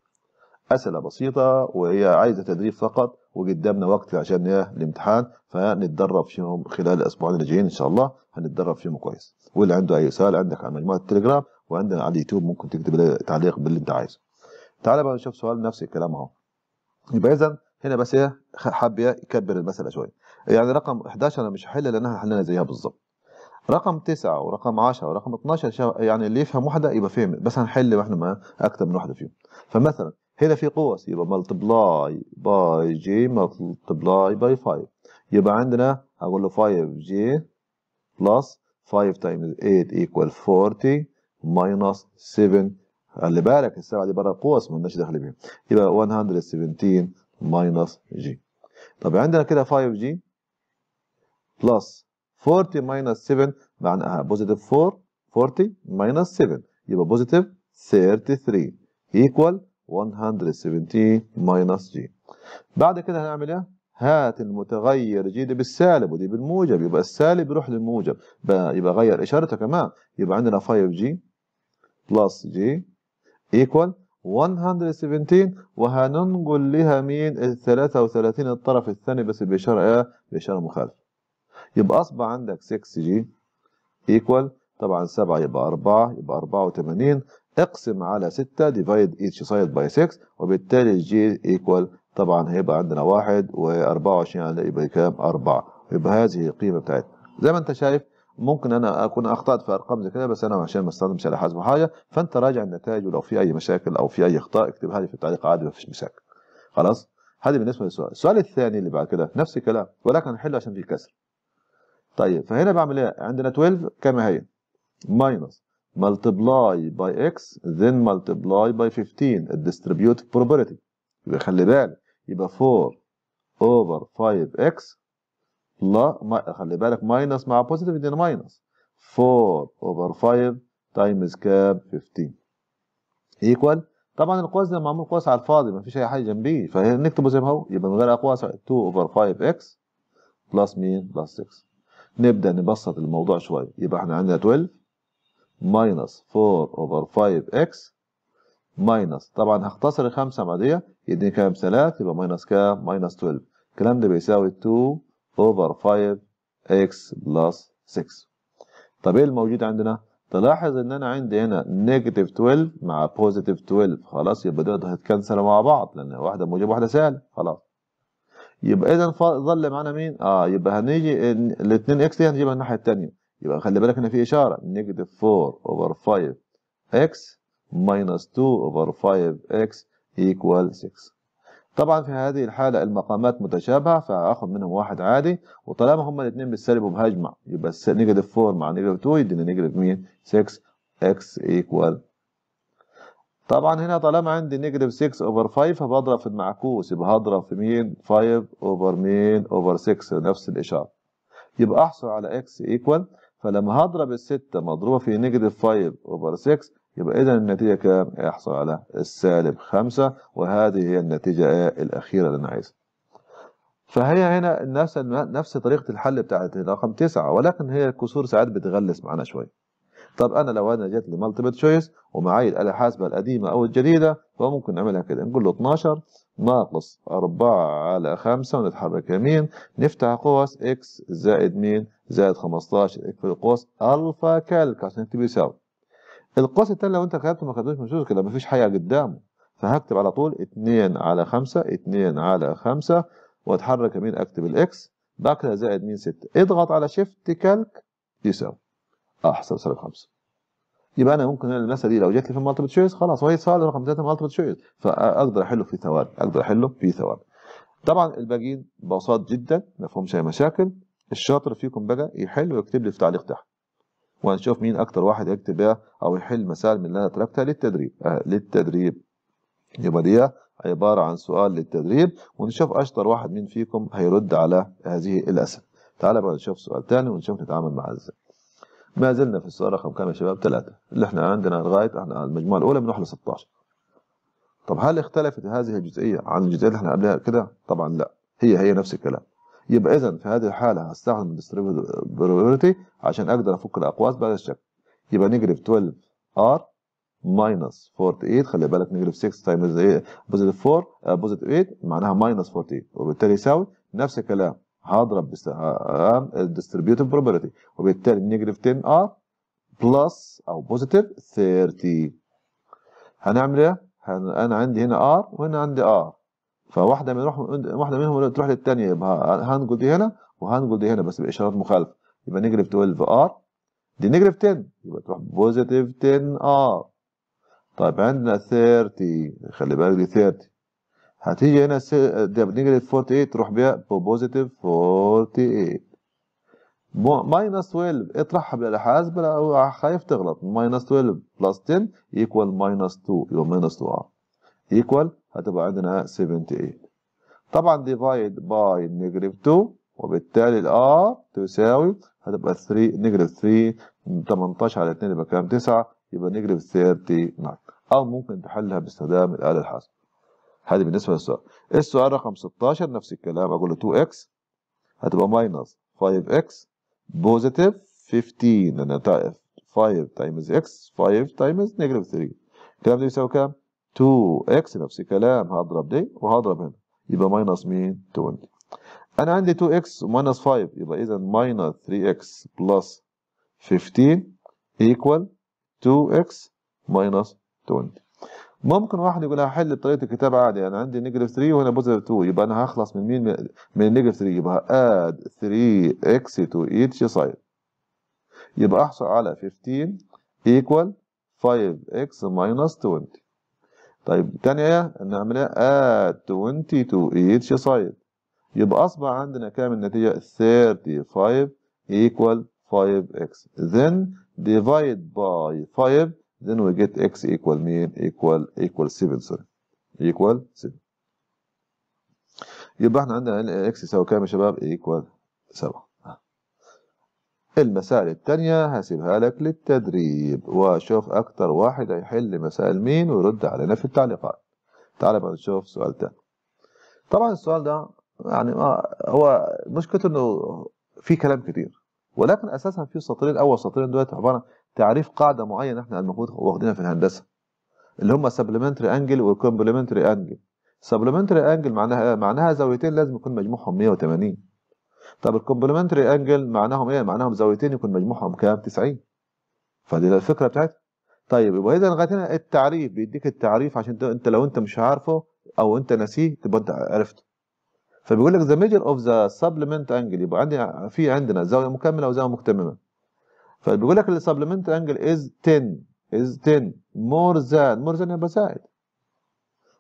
اسئله بسيطه وهي عايزه تدريب فقط وقدامنا وقت عشان إيه؟ الامتحان فنتدرب فيهم خلال الاسبوعين اللي جايين ان شاء الله هنتدرب فيهم كويس واللي عنده اي سؤال عندك على مجموعه التليجرام وعندنا على اليوتيوب ممكن تكتب تعليق باللي انت عايزه تعال بقى نشوف سؤال نفس الكلام اهو يبقى اذا هنا بس ايه حاب إيه، يكبر المساله شويه يعني رقم 11 انا مش هحل لانها حلنا زيها بالظبط رقم 9 ورقم 10 ورقم 12 يعني اللي يفهم واحده يبقى فهم بس هنحل واحنا ما اكتر من واحده فيهم فمثلا هنا في قوس يبقى ملتبلاي باي جي ملتبلاي باي 5 يبقى عندنا اقول له 5 جي بلس 5 تايمز 8 ايكوال 40 ماينس 7 خلي بالك السبعة دي برا القوس ما لناش دخل بيهم يبقى 117 ماينس جي طب عندنا كده 5 جي بلس 40 ماينس 7 معناها بوزيتيف 4 40 ماينس 7 يبقى بوزيتيف 33 ايكوال 117 ماينس جي بعد كده هنعمل ايه؟ هات المتغير جي دي بالسالب ودي بالموجب يبقى السالب يروح للموجب يبقى غير اشارته كمان يبقى عندنا 5 جي بلس جي equal 117 وهننقل لها مين ال 33 الطرف الثاني بس بإشارة ايه بإشارة مخالفة يبقى أصبح عندك 6 جي equal طبعا 7 يبقى 4 يبقى 84 اقسم على 6 ديفايد ايتش سايد باي 6 وبالتالي الجي ايكوال طبعا هيبقى عندنا 1 و24 يبقى كام 4 يبقى هذه القيمة بتاعتنا زي ما انت شايف ممكن انا اكون اخطات في ارقام زي كده بس انا عشان ما استخدمش على حاجه فانت راجع النتائج ولو في اي مشاكل او في اي اخطاء اكتبها لي في التعليق عادي ما فيش مشاكل خلاص هذه بالنسبه للسؤال السؤال الثاني اللي بعد كده نفس الكلام ولكن هنحله عشان في كسر طيب فهنا بعمل ايه عندنا 12 كما هي ماينس multiply by x then multiply by 15 الديستريبيوت probability يبقى خلي بالك يبقى 4 over 5x لا ما خلي بالك ماينس مع بوزيتيف يدينا ماينس 4 اوفر 5 تايمز كاب 15 ايكوال طبعا القوس ده معمول قوس على الفاضي ما فيش اي حاجه جنبيه فنكتبه زي ما هو يبقى من غير اقواس 2 اوفر 5 اكس بلس مين بلس 6 نبدا نبسط الموضوع شويه يبقى احنا عندنا 12 ماينس 4 اوفر 5 اكس ماينس طبعا هختصر الخمسه مع دي يديني كام 3 يبقى ماينس كام ماينس 12 الكلام ده بيساوي 2 over 5x plus 6 طب ايه الموجود عندنا تلاحظ ان انا عندي هنا نيجاتيف 12 مع بوزيتيف 12 خلاص يبقى دول هيتكنسلوا مع بعض لان واحده موجبه واحده سالب خلاص يبقى اذا ظل معانا مين اه يبقى هنيجي ال 2 اكس دي هنجيبها الناحيه الثانيه يبقى خلي بالك هنا في اشاره نيجاتيف 4 اوفر 5 اكس minus 2 over 5x equal 6 طبعا في هذه الحالة المقامات متشابهة فاخذ منهم واحد عادي وطالما هما الاثنين بالسالب وبهجمع يبقى نيجاتيف 4 مع نيجاتيف 2 يدينا نيجاتيف مين؟ 6 اكس ايكوال طبعا هنا طالما عندي نيجاتيف 6 اوفر 5 فبضرب في المعكوس يبقى هضرب في مين؟ 5 اوفر مين؟ اوفر 6 نفس الإشارة يبقى أحصل على اكس ايكوال فلما هضرب الستة مضروبة في نيجاتيف 5 اوفر 6 يبقى إذا النتيجة كام؟ يحصل على السالب خمسة وهذه هي النتيجة الأخيرة اللي أنا عايزها. فهي هنا نفس نفس طريقة الحل بتاعت رقم تسعة ولكن هي الكسور ساعات بتغلس معانا شوية. طب أنا لو أنا جات لي مالتيبل تشويس ومعايا الآلة الحاسبة القديمة أو الجديدة فممكن نعملها كده نقول له 12 ناقص 4 على 5 ونتحرك يمين نفتح قوس إكس زائد مين زائد 15 في القوس ألفا كالك عشان تبي يساوي. القاس التاني لو انت خدته ما خدتوش مش كده مفيش حاجه قدامه فهكتب على طول 2 على 5 2 على 5 واتحرك يمين اكتب الاكس بعد كده زائد مين 6 اضغط على شيفت كالك يساوي احسن آه، سالب 5 يبقى انا ممكن المساله دي لو جت لي في المالتيبل تشويس خلاص وهي سؤال رقم 3 مالتيبل تشويس فاقدر احله في ثواني اقدر احله في ثواني طبعا الباقيين بساط جدا ما فيهمش اي مشاكل الشاطر فيكم بقى يحل ويكتب لي في تعليق تحت وهنشوف مين اكتر واحد يكتب بيها او يحل مسائل من اللي انا تركتها للتدريب آه للتدريب يبقى دي عبارة عن سؤال للتدريب ونشوف اشطر واحد مين فيكم هيرد على هذه الاسئلة تعالى بقى نشوف سؤال تاني ونشوف نتعامل معاه ازاي ما زلنا في السؤال رقم كام يا شباب ثلاثة اللي احنا عندنا لغاية احنا المجموعة الأولى بنروح ل 16 طب هل اختلفت هذه الجزئية عن الجزئية اللي احنا قبلها كده؟ طبعا لا هي هي نفس الكلام يبقى اذا في هذه الحاله هستخدم distributability عشان اقدر افك الاقواس بهذا الشكل يبقى نيجاتيف 12 ار ماينس 48 خلي بالك نيجاتيف 6 تايمز ايه بوزيتيف 4 بوزيتيف 8 معناها ماينس 48 وبالتالي يساوي نفس الكلام هضرب الديستريبيوتيف آه، بروبرتي آه، آه، وبالتالي نيجاتيف 10 ار بلس او بوزيتيف 30 هنعمل ايه؟ انا عندي هنا ار وهنا عندي ار فواحده من روح واحده منهم تروح للثانيه يبقى هانجل دي هنا وهانجل دي هنا بس باشارات مخالفه يبقى نيجاتيف 12 ار دي نيجاتيف 10 يبقى تروح بوزيتيف 10 ار طيب عندنا 30 خلي بالك دي 30 هتيجي هنا ده نيجاتيف 48 تروح بيها بوزيتيف 48 ماينس 12 اطرحها بالالحاظ خايف تغلط ماينس 12 بلس 10 يكوال ماينس 2 يبقى ماينس 2 ار ايكوال هتبقى عندنا 78 طبعا ديفايد باي نيجاتيف 2 وبالتالي ال r تساوي هتبقى 3 نيجاتيف 3 18 على 2 يبقى كام 9 يبقى نيجاتيف 39 او ممكن تحلها باستخدام الاله الحاسبه هذه بالنسبه للسؤال إيه السؤال رقم 16 نفس الكلام اقول له 2 x هتبقى ماينص 5 x بوزيتيف 15 لان 5 تايمز x 5 تايمز نيجاتيف 3 الكلام ده يساوي كام 2 اكس نفس الكلام هضرب دي وهضرب هنا يبقى ماينس مين 20 انا عندي 2 اكس وماينص 5 يبقى اذا ماينس 3 اكس بلس 15 ايكوال 2 اكس ماينس 20 ممكن واحد يقول هحل بطريقه الكتاب عادي انا عندي نيجاتيف 3 وهنا بوزيتيف 2 يبقى انا هخلص من مين من نيجاتيف 3 يبقى اد 3 اكس تو ايتش سايد يبقى احصل على 15 ايكوال 5 اكس ماينس 20 طيب تاني ايه نعملها عملناها add 22 each side يبقى اصبح عندنا كام النتيجه 35 equal 5x then divide by 5 then we get x equal مين equal equal 7 sorry equal 7 يبقى احنا عندنا x يساوي كام يا شباب equal 7 المسائل التانية هسيبها لك للتدريب واشوف أكتر واحد هيحل مسائل مين ويرد علينا في التعليقات تعال بقى نشوف سؤال تاني طبعا السؤال ده يعني هو مشكلة انه في كلام كتير ولكن اساسا في سطرين اول سطرين دلوقتي عباره عن تعريف قاعده معينه احنا المفروض واخدينها في الهندسه اللي هم سبلمنتري انجل وكومبلمنتري انجل سبلمنتري انجل معناها معناها زاويتين لازم يكون مجموعهم 180 طب الكومبلمنتري انجل معناهم ايه معناهم زاويتين يكون مجموعهم كام 90 فدي الفكره بتاعت طيب يبقى اذا لغايه هنا التعريف بيديك التعريف عشان انت لو انت مش عارفه او انت ناسيه تبقى انت عرفته فبيقول لك ذا ميجر اوف ذا سبلمنت انجل يبقى عندي في عندنا زاويه مكمله وزاويه مكتممه فبيقول لك السبلمنت انجل از 10 از 10 مور ذان مور ذان يبقى زائد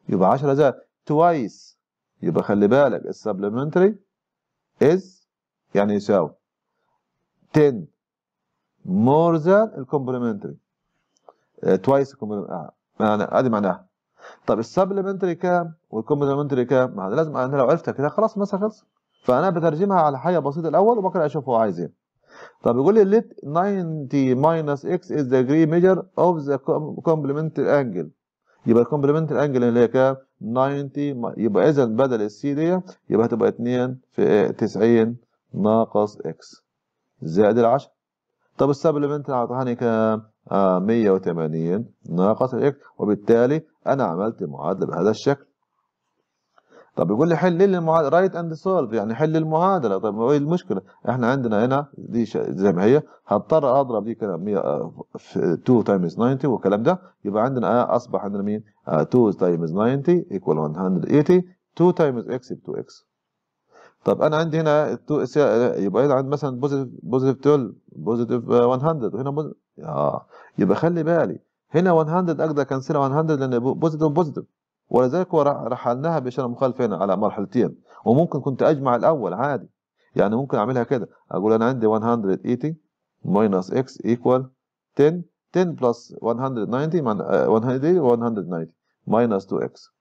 يبقى 10 زائد توايس يبقى خلي بالك السبلمنتري از يعني يساوي 10 مور ذان الكومبلمنتري توايس يعني ادي معناها طب السبلمنتري كام والكومبلمنتري كام ما لازم انا لو عرفتها كده خلاص المسألة خلصت فانا بترجمها على حاجه بسيطه الاول وبكره اشوف هو عايز ايه طب يقول لي ليت 90 ماينس اكس از ذا جري ميجر اوف ذا كومبلمنتري انجل يبقى الكومبلمنتري انجل اللي هي كام 90 يبقى اذا بدل السي دي يبقى هتبقى 2 في 90 ناقص إكس زائد العشرة طب السبلمنت أعطاني كام؟ آه 180 ناقص الإكس وبالتالي أنا عملت معادلة بهذا الشكل طب يقول لي حل لي المعادله رايت اند سولف يعني حل المعادله طب ايه المشكله احنا عندنا هنا دي زي ما هي هضطر اضرب دي كده 100 2 تايمز 90 والكلام ده يبقى عندنا آه، اصبح عندنا مين 2 تايمز 90 ايكوال 180 2 تايمز اكس ب 2 اكس طب انا عندي هنا التو آه، يبقى هنا عندي مثلا بوزيتيف بوزيتيف 12 بوزيتيف 100 وهنا بوز... اه يبقى خلي بالي هنا 100 اقدر كنسلها 100 لان بوزيتيف بوزيتيف ولذلك هو رحلناها بشكل مخالف هنا على مرحلتين وممكن كنت أجمع الأول عادي يعني ممكن أعملها كده أقول أنا عندي 180 ماينس اكس ايكوال 10 10 بلس 190 190 ماينس 2 اكس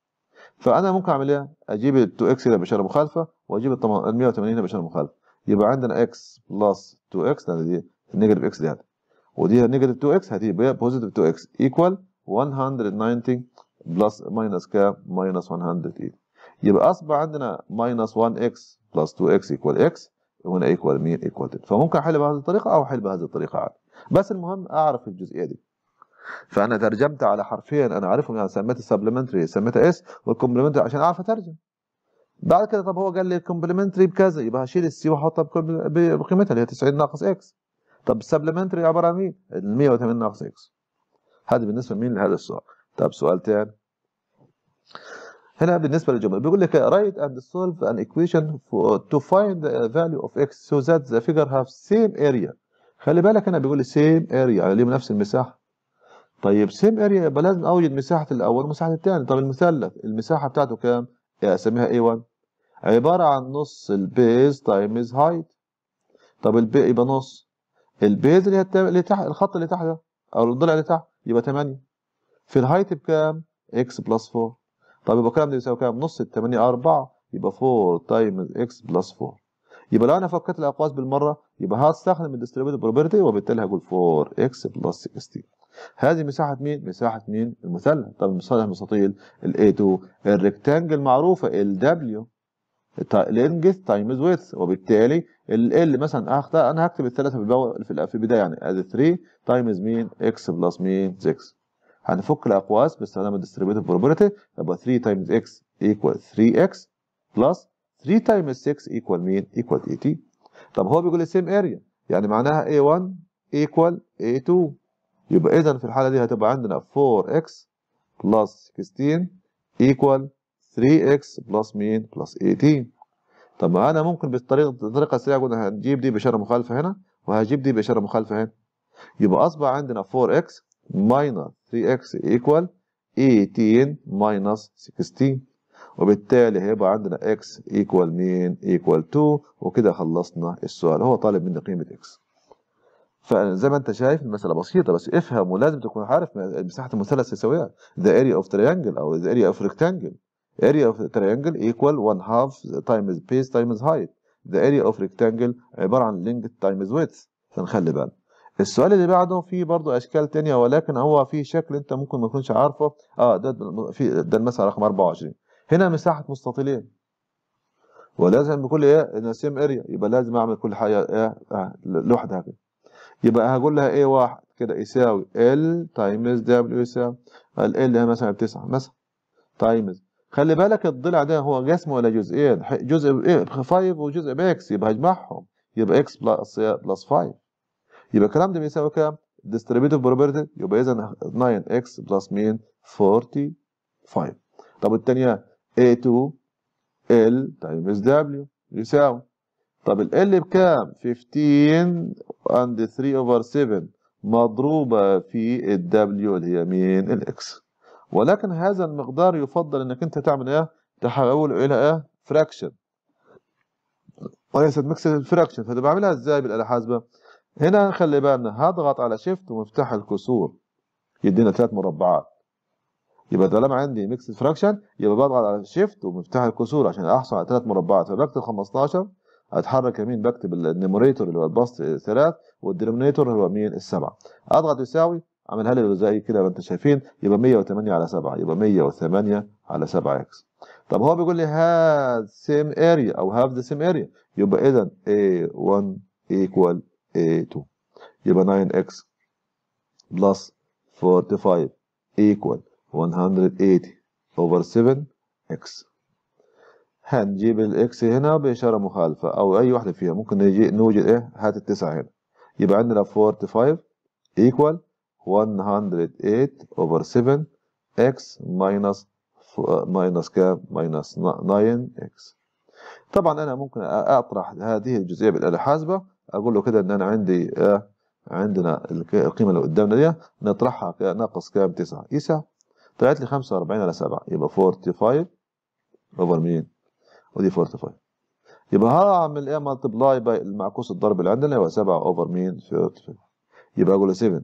فانا ممكن اعمل ايه اجيب ال 2x هنا باشاره مخالفه واجيب ال 180 هنا باشاره مخالفه يبقى عندنا x بلس 2x ده دي نيجاتيف x دي ودي نيجاتيف 2x هتبقى بوزيتيف 2x ايكوال 190 بلس ماينس كام ماينس 180 يبقى اصبح عندنا ماينس 1x بلس 2x ايكوال x وهنا ايكوال مين ايكوال فممكن احل بهذه الطريقه او احل بهذه الطريقه عادي بس المهم اعرف الجزئيه دي فانا ترجمت على حرفين انا عارفهم يعني سميتها سبلمنتري سميتها اس والكومبلمنتري عشان اعرف اترجم بعد كده طب هو قال لي الكومبلمنتري بكذا يبقى هشيل السي واحطها بقيمتها اللي هي 90 ناقص اكس طب السبلمنتري عباره عن ايه؟ ال 180 ناقص اكس هذا بالنسبه لمين لهذا السؤال طب سؤال ثاني هنا بالنسبه للجمله بيقول لك write and solve an equation تو to find the value of x so that the figure have same area خلي بالك هنا بيقول لي same area يعني ليهم نفس المساحه طيب سيم اريا يبقى لازم اوجد مساحه الاول ومساحه الثاني طب المثلث المساحه بتاعته كام اسميها اي 1 عباره عن نص البيز تايمز هايت طب البي يبقى نص البيز اللي, هي اللي تحت الخط اللي تحت او الضلع اللي تحت يبقى 8 في الهايت بكام اكس بلس 4 طب يبقى الكلام ده يساوي كام نص ال 8 4 يبقى 4 تايمز اكس بلس 4 يبقى لو انا فكيت الاقواس بالمره يبقى هستخدم الديستريبيوتيف بروبرتي وبالتالي هقول 4 اكس بلس 16 هذه مساحة مين؟ مساحة مين؟ المثلث طب المثلث المستطيل ال A2 الريكتانجل معروفة ال W لينجث تايمز ويث وبالتالي ال L مثلا هاخدها انا هكتب الثلاثة في البداية يعني ادي 3 تايمز مين؟ اكس بلس مين؟ 6 هنفك الاقواس باستخدام الديستريبيوتيف بروبرتي يبقى 3 تايمز اكس ايكوال 3 اكس بلس 3 تايمز 6 ايكوال مين؟ ايكوال 80 طب هو بيقول سيم اريا يعني معناها A1 ايكوال A2 يبقى إذا في الحالة دي هتبقى عندنا 4x بلس 16 equal 3x بلس مين؟ بلس 18 طب ما أنا ممكن بالطريقة بطريقة السريعة قلنا هنجيب دي بإشارة مخالفة هنا وهجيب دي بإشارة مخالفة هنا يبقى أصبح عندنا 4x minus 3x equal 18 minus 16 وبالتالي هيبقى عندنا x equal مين؟ equal 2 وكده خلصنا السؤال هو طالب مني قيمة x فزي ما انت شايف المساله بسيطه بس افهم ولازم تكون عارف مساحه المثلث السوية ذا اريا اوف تريانجل او ذا اريا اوف ريكتانجل اريا اوف تريانجل ايكوال 1 half تايمز بيس تايمز هايت ذا اريا اوف ريكتانجل عباره عن length تايمز width فنخلي بالنا السؤال اللي بعده فيه برضه اشكال تانية ولكن هو في شكل انت ممكن ما تكونش عارفه اه ده في ده المساله رقم 24 هنا مساحه مستطيلين ولازم بكل ايه ان سيم اريا يبقى لازم اعمل كل حاجه ايه آه، لوحدها كده يبقى هقول لها ايه واحد كده يساوي ال تايمز دبليو يساوي ال اللي هي مثلا بتسعة مثلا تايمز خلي بالك الضلع ده هو جسم ولا جزئين جزء ايه 5 وجزء باكس يبقى هجمعهم يبقى اكس بلس بلس 5 يبقى الكلام ده بيساوي كام؟ ديستريبيوتيف بروبرتي يبقى اذا 9 اكس بلس مين 45 طب الثانيه a2 l تايمز دبليو يساوي طب ال L بكام؟ 15 and 3 over 7 مضروبة في ال W اللي هي مين؟ الإكس ولكن هذا المقدار يفضل إنك أنت تعمل إيه؟ تحوله إلى إيه؟ فراكشن وليست ميكس فراكشن فده بعملها إزاي بالآلة الحاسبة؟ هنا خلي بالنا هضغط على شيفت ومفتاح الكسور يدينا ثلاث مربعات يبقى طالما عندي ميكس فراكشن يبقى بضغط على شيفت ومفتاح الكسور عشان احصل على ثلاث مربعات فبكتب 15 اتحرك يمين بكتب النيموريتور اللي هو البسط 3 والدينومينيتور هو مين السبعة اضغط يساوي اعملها لي زي كده ما انت شايفين يبقى 108 على 7 يبقى 108 على 7 اكس طب هو بيقول لي هاد سيم اريا او هاف ذا سيم اريا يبقى اذا A1 equal A2 يبقى 9 اكس بلس 45 equal 180 over 7 اكس هنجيب الاكس هنا باشاره مخالفه او اي واحده فيها ممكن نجي نوجد ايه هات التسعه هنا يبقى عندنا 45 equal 108 over 7 x minus minus كام minus 9 x طبعا انا ممكن اطرح هذه الجزئيه بالاله الحاسبه اقول له كده ان انا عندي إيه عندنا القيمه اللي قدامنا دي نطرحها ناقص كام تسعة يسع طلعت لي 45 على 7 يبقى 45 over مين ودي 45 يبقى هعمل ايه باي المعكوس الضرب اللي عندنا هو 7 اوفر مين 45 يبقى اقول 7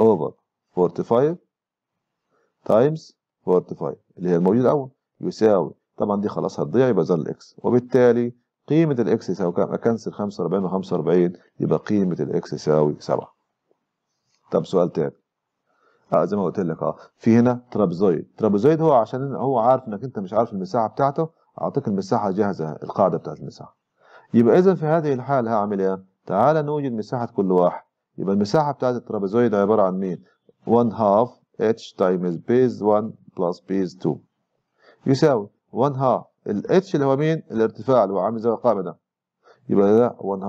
اوفر 45 تايمز 45 اللي هي الموجود الاول يساوي طبعا دي خلاص هتضيع يبقى زال الاكس وبالتالي قيمة الاكس يساوي كام؟ اكنسل 45 و 45 يبقى قيمة الاكس يساوي 7 طب سؤال تاني آه زي ما قلت لك اه في هنا ترابيزويد ترابيزويد هو عشان هو عارف انك انت مش عارف المساحه بتاعته اعطيك المساحه جاهزه القاعده بتاعت المساحه يبقى اذا في هذه الحاله هعمل ايه تعالى نوجد مساحه كل واحد يبقى المساحه بتاعت الترابيزويد عباره عن مين 1 half h times base 1 plus base 2 يساوي 1 half ال h اللي هو مين الارتفاع اللي هو عامل زي القائمه ده يبقى ده 1 half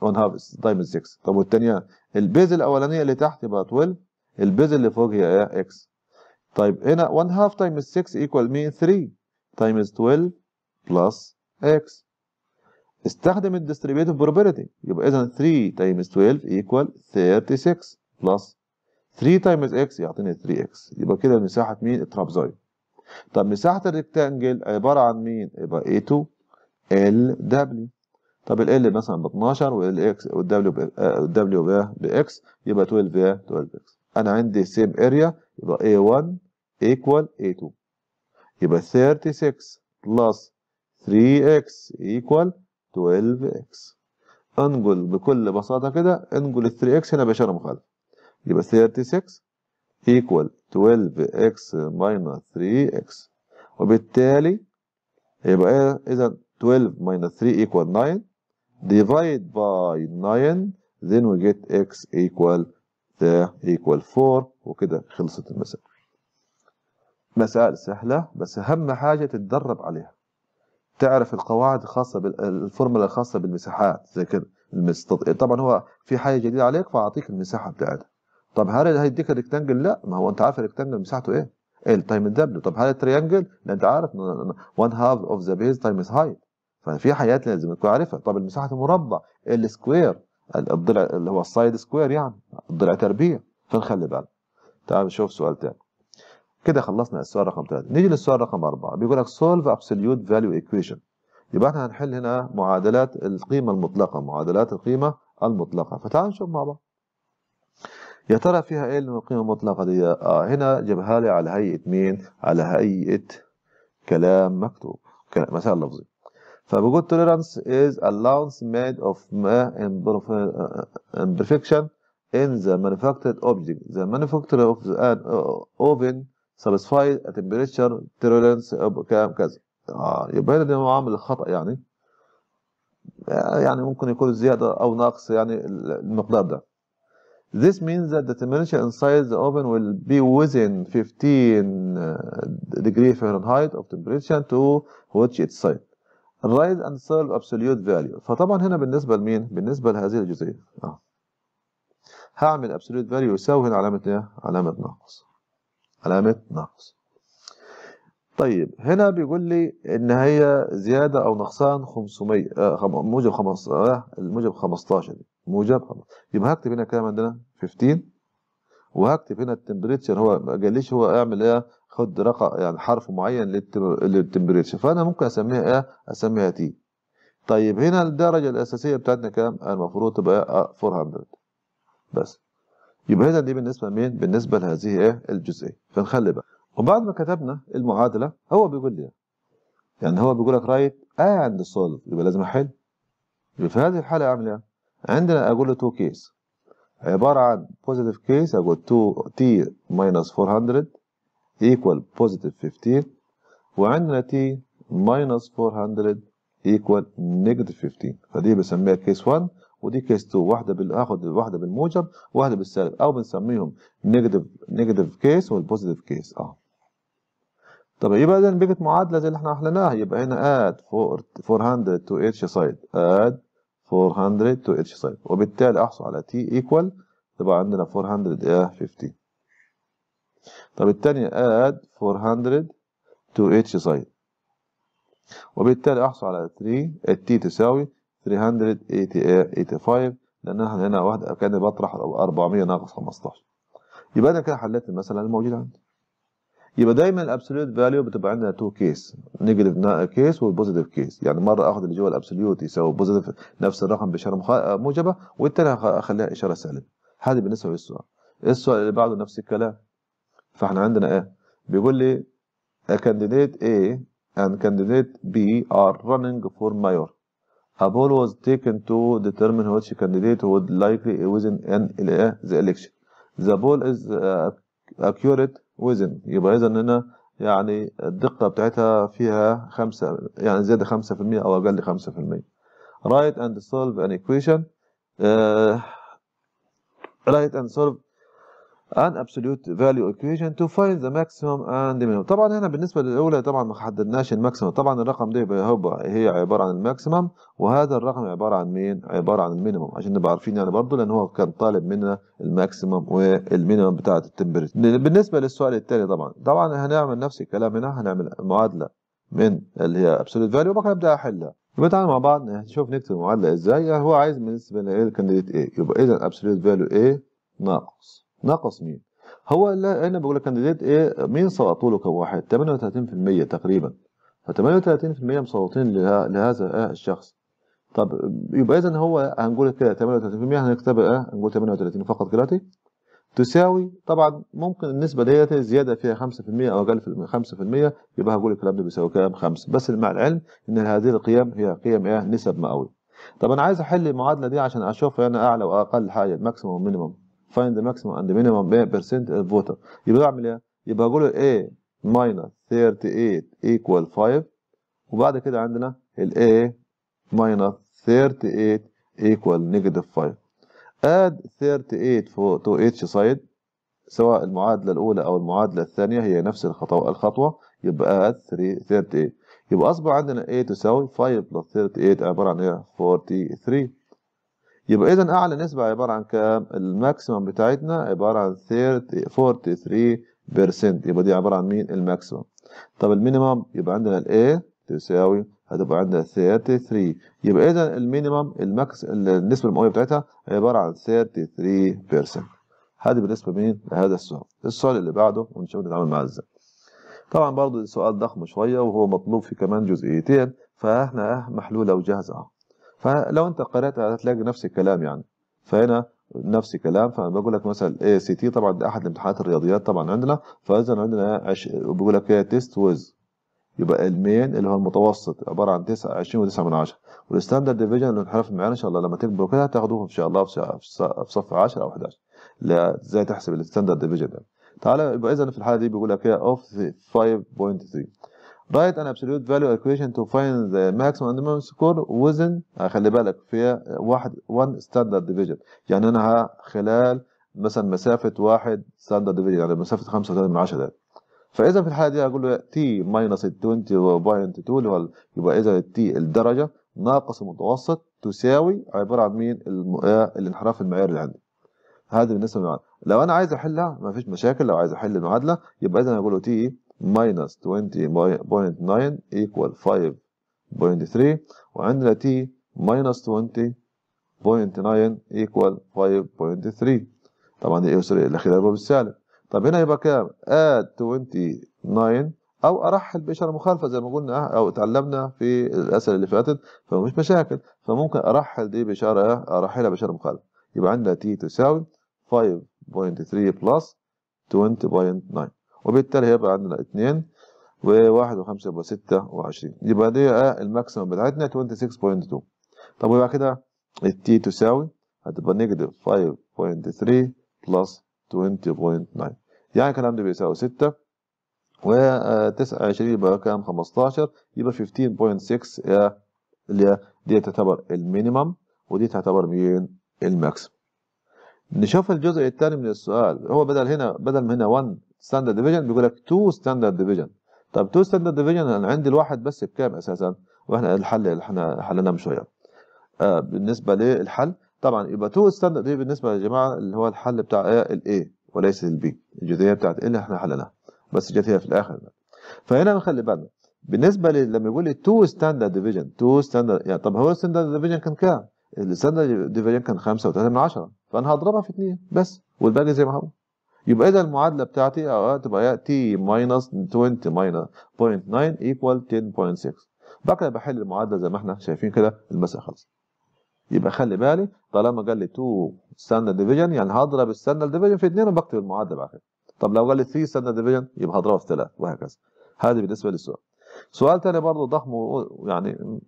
1 آه، half times 6 طب والثانيه البيز الاولانيه اللي تحت يبقى 12 البيز اللي فوق هي ايه اكس طيب هنا 1 half times 6 equal 3 times 12 plus x استخدم الديستريبيتيف بروبرتي يبقى اذا 3 times 12 equal 36 plus 3 times x يعطيني 3x يبقى كده مساحه مين الترابزويد طب مساحه الريكتانجل عباره عن مين يبقى A2 LW طب ال L مثلا ب 12 وال X وال W آه، آه، ب X يبقى 12 ب 12X انا عندي سيم اريا يبقى A1 equal A2 يبقى 36 بلس 3x equal 12x انقل بكل بساطه كده انقل ال 3x هنا باشاره مخالفه يبقى 36 equal 12x minus 3x وبالتالي يبقى اذا 12 minus 3 equal 9 divide by 9 then we get x equal بتاع equal 4 وكده خلصت المسألة مسائل سهلة بس أهم حاجة تتدرب عليها تعرف القواعد الخاصة بالفورمولا الخاصة بالمساحات زي كده المستط... طبعا هو في حاجة جديدة عليك فأعطيك المساحة بتاعتها طب هل هيديك الريكتانجل؟ لا ما هو أنت عارف الريكتانجل مساحته إيه؟ ال تايم دبليو طب هل التريانجل؟ لا أنت عارف 1 هاف أوف ذا بيز تايمز هايت ففي حاجات لازم تكون عارفها طب المساحة المربع ال سكوير الضلع اللي هو السايد سكوير يعني الضلع تربيع فنخلي بالنا تعال نشوف سؤال ثاني كده خلصنا السؤال رقم ثلاثة نيجي للسؤال رقم أربعة بيقول لك سولف ابسوليوت فاليو ايكويشن يبقى احنا هنحل هنا معادلات القيمه المطلقه معادلات القيمه المطلقه فتعال نشوف مع بعض يا ترى فيها ايه القيمه المطلقه دي اه هنا جابها لي على هيئه مين على هيئه كلام مكتوب كلام مثال لفظي فبجود tolerance is allowance made of imperfection in the manufactured object. The manufacturer of an oven satisfies a temperature tolerance of كام كذا. آه يبقى هنا ده عامل خطأ يعني يعني ممكن يكون زيادة أو نقص يعني المقدار ده. This means that the temperature inside the oven will be within 15 degree Fahrenheit of temperature to which it's set. الرايز اند سيرف ابسوليوت فاليو فطبعا هنا بالنسبه لمين بالنسبه لهذه الجزئيه اه هعمل ابسوليوت فاليو يساوي هنا علامه ايه علامه ناقص علامه ناقص طيب هنا بيقول لي ان هي زياده او نقصان 500 آه موجب 15 آه الموجب 15 موجب يبقى هكتب هنا كام عندنا 15 وهكتب هنا التمبريتشر هو ما قاليش هو اعمل ايه خد رقم يعني حرف معين للتمبريتشر فانا ممكن اسميها ايه اسميها تي طيب هنا الدرجه الاساسيه بتاعتنا كام المفروض تبقى 400 إيه؟ آه، بس يبقى هنا دي بالنسبه لمين بالنسبه لهذه ايه الجزئيه فنخلي بقى وبعد ما كتبنا المعادله هو بيقول لي إيه؟ يعني هو بيقول لك رايت اند سولف يبقى لازم احل يبقى في هذه الحاله اعمل ايه عندنا اقول له تو كيس عباره عن بوزيتيف كيس اقول 2 تي ماينس 400 equal positive 15 وعندنا t minus 400 equal negative 15 فدي بسميها كيس 1 ودي كيس 2 واحده بالاخد واحده بالموجب واحده بالسالب او بنسميهم نيجاتيف نيجاتيف كيس والبوزيتيف كيس اه طب يبقى اذا بقت معادله زي اللي احنا حليناها يبقى هنا اد 400 تو اتش سايد اد 400 تو اتش سايد وبالتالي احصل على تي ايكوال تبقى عندنا 400 ايه 15 طب الثانية add 400 to each side وبالتالي أحصل على 3 التي تساوي 385 لأن أنا هنا واحدة كأني بطرح 400 ناقص 15 يبقى أنا كده حليت المسألة الموجودة عندي يبقى دايما الابسوليوت فاليو بتبقى عندنا تو كيس نيجاتيف كيس وبوزيتيف كيس يعني مره اخد اللي جوه الابسوليوت يساوي بوزيتيف نفس الرقم باشاره موجبه والتانية اخليها اشاره سالبه هذه بالنسبه للسؤال السؤال اللي بعده نفس الكلام فاحنا عندنا ايه بيقول لي a candidate A and candidate B are running for mayor A poll was taken to determine which candidate would likely win in the election The poll is accurate within يبقى إذا هنا يعني الدقة بتاعتها فيها خمسة يعني زيادة خمسة في المية أو أقل خمسة في المية Write and solve an equation uh, Write and solve an absolute value equation to find the maximum and the minimum طبعا هنا بالنسبة للأولى طبعا ما حددناش الماكسيمم طبعا الرقم ده هو هي عبارة عن الماكسيمم وهذا الرقم عبارة عن مين عبارة عن المينيمم عشان نبقى عارفين يعني برضه لأن هو كان طالب منا الماكسيمم والمينيمم بتاعة التمبريتشر بالنسبة للسؤال التالي طبعا طبعا هنعمل نفس الكلام هنا هنعمل معادلة من اللي هي absolute value وبعد كده ابدا احلها يبقى تعالى مع بعض نشوف نكتب المعادله ازاي يعني هو عايز بالنسبه للكانديديت A يبقى اذا absolute value A ناقص ناقص مين هو لا انا بقول لك كانديديت ايه مين صوتوا له كواحد 38% تقريبا ف 38% مصوتين لهذا الشخص طب يبقى اذا هو هنقول كده 38% هنكتبها اه هنقول 38 فقط دلوقتي تساوي طبعا ممكن النسبه ديت زياده فيها 5% او اقل في 5% يبقى هقول الكلام ده بيساوي كام 5 بس مع العلم ان هذه القيم هي قيم ايه نسب مئوي طب انا عايز احل المعادله دي عشان اشوف انا اعلى واقل حاجه الماكسيموم والمينيموم find the maximum and minimum percent of voter يبقى اعمل ايه؟ يبقى اقول ال A minus 38 equal 5 وبعد كده عندنا ال A minus 38 equal negative 5 add 38 to each side سواء المعادلة الأولى أو المعادلة الثانية هي نفس الخطوة الخطوة يبقى add 38 يبقى أصبح عندنا A تساوي 5 plus 38 عبارة عن 43 إيه؟ يبقى اذا اعلى نسبه عباره عن كام الماكسيمم بتاعتنا عباره عن 43% يبقى دي عباره عن مين الماكسيمم طب المينيمم يبقى عندنا الايه تساوي هتبقى عندنا 33 يبقى اذا المينيمم الماكس النسبه المئويه بتاعتها عباره عن 33% هذه بالنسبه مين لهذا السؤال السؤال اللي بعده ونشوف نتعامل معاه ازاي طبعا برضه السؤال ضخم شويه وهو مطلوب في كمان جزئيتين فاحنا أه محلوله وجاهزه اهو فلو انت قرات هتلاقي نفس الكلام يعني فهنا نفس الكلام فانا بقول لك مثلا اي سي تي طبعا ده احد الامتحانات الرياضيات طبعا عندنا فاذا عندنا عش... بيقول لك ايه تيست ويز يبقى المين اللي هو المتوسط عباره عن 29 20 و9 من 10 والستاندرد ديفيجن الانحراف المعيار ان شاء الله لما تكبروا كده هتاخدوهم ان شاء الله في صف 10 او 11 لا ازاي تحسب الستاندرد ديفيجن ده تعالى يبقى اذا في الحاله دي بيقول لك ايه اوف 5.3 write an absolute value equation to find the maximum and minimum score within آه، خلي بالك في واحد 1 standard division يعني انا خلال مثلا مسافه واحد standard division يعني مسافه خمسة من 10 ده فاذا في الحاله دي هقول له t minus 20.2 هو يبقى اذا t الدرجه ناقص المتوسط تساوي عباره عن مين آه، الانحراف المعياري اللي عندي هذا بالنسبه للمعادله لو انا عايز احلها مفيش مشاكل لو عايز احل المعادله يبقى اذا اقول له t minus 20.9 equal 5.3 وعندنا t minus 20.9 equal 5.3 طبعا دي ايه سوري خلال الباب السالب طب هنا يبقى كام؟ add 29 او ارحل باشاره مخالفه زي ما قلنا او اتعلمنا في الاسئله اللي فاتت فمش مشاكل فممكن ارحل دي باشاره ارحلها باشاره مخالفه يبقى عندنا t تساوي 5.3 بلس 20.9 وبالتالي هيبقى عندنا اتنين وواحد وخمسة يبقى ستة وعشرين يبقى دي الماكسيمم بتاعتنا 26.2 طب ويبقى كده التي تساوي هتبقى نيجاتيف 5.3 بلس 20.9 يعني الكلام ده بيساوي 6 و 29 يبقى كام 15 يبقى 15.6 اللي دي تعتبر المينيمم ودي تعتبر مين الماكسيمم نشوف الجزء الثاني من السؤال هو بدل هنا بدل من هنا 1 ستاندرد ديفيجن بيقول لك 2 ستاندرد ديفيجن طب 2 ستاندرد ديفيجن انا عندي الواحد بس بكام اساسا واحنا الحل اللي احنا حلناه من شويه آه بالنسبه للحل طبعا يبقى 2 ستاندرد دي بالنسبه يا جماعه اللي هو الحل بتاع الاي وليس البي الجزئيه بتاعت اللي احنا حلناها بس جت هي في الاخر فهنا نخلي بالنا بالنسبه لما يقول لي 2 ستاندرد ديفيجن 2 ستاندرد يعني طب هو ستاندرد ديفيجن كان كام؟ الستاندرد ديفيجن كان 5 و3 من 10 فانا هضربها في 2 بس والباقي زي ما هو يبقى اذا المعادله بتاعتي تبقى تي ماينس 20 ماينس 0.9 ايكوال 10.6 بقى بحل المعادله زي ما احنا شايفين كده المسألة خلصت يبقى خلي بالي طالما قال لي 2 ستاندرد ديفيجن يعني هضرب الستاندرد ديفيجن في 2 وبكتب المعادله بعد كده طب لو قال لي 3 ستاندرد ديفيجن يبقى هضربها في 3 وهكذا هذا بالنسبه للسؤال سؤال ثاني برضه ضخم يعني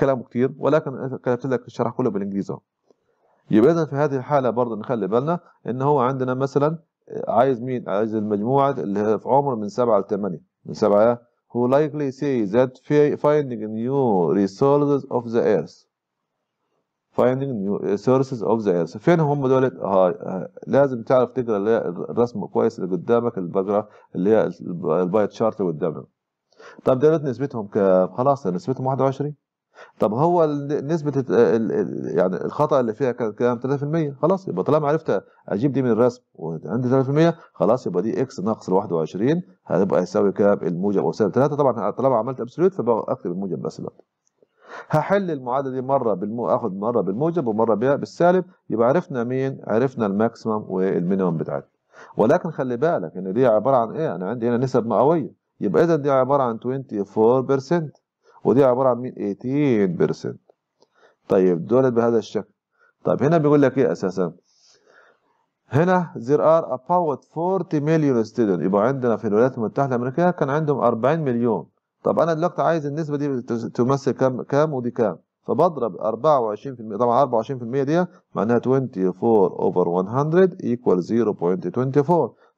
كلامه كتير ولكن كتبت لك الشرح كله بالانجليزي يبقى اذا في هذه الحاله برضه نخلي بالنا ان هو عندنا مثلا عايز مين عايز المجموعه اللي هي في عمر من سبعة ل 8 من سبعة who likely say that finding new resources of the earth finding new resources of the earth فين هم دولت ها آه، آه، لازم تعرف تقرا الرسم كويس اللي قدامك البقره اللي هي البايت شارت اللي قدامنا طب دولت نسبتهم ك... خلاص نسبتهم 21 طب هو نسبه يعني الخطا اللي فيها كانت كام 3% خلاص يبقى طالما عرفت اجيب دي من الرسم وعندي 3% خلاص يبقى دي اكس ناقص 21 هتبقى يساوي كام الموجب او سالب 3 طبعا طالما عملت ابسولوت فاكتب الموجب بس بقى هحل المعادله دي مره بالمو اخد مره بالموجب ومره بالسالب يبقى عرفنا مين عرفنا الماكسيمم والمينيمم بتاعتنا ولكن خلي بالك ان دي عباره عن ايه انا عندي هنا نسب مئويه يبقى اذا دي عباره عن 24% ودي عباره عن مين 18% طيب دولت بهذا الشكل طيب هنا بيقول لك ايه اساسا هنا there are about 40 مليون student يبقى عندنا في الولايات المتحده الامريكيه كان عندهم 40 مليون طب انا دلوقتي عايز النسبه دي تمثل كام كام ودي كام فبضرب 24% طبعا 24% دي معناها 24 اوفر 100 ايكوال 0.24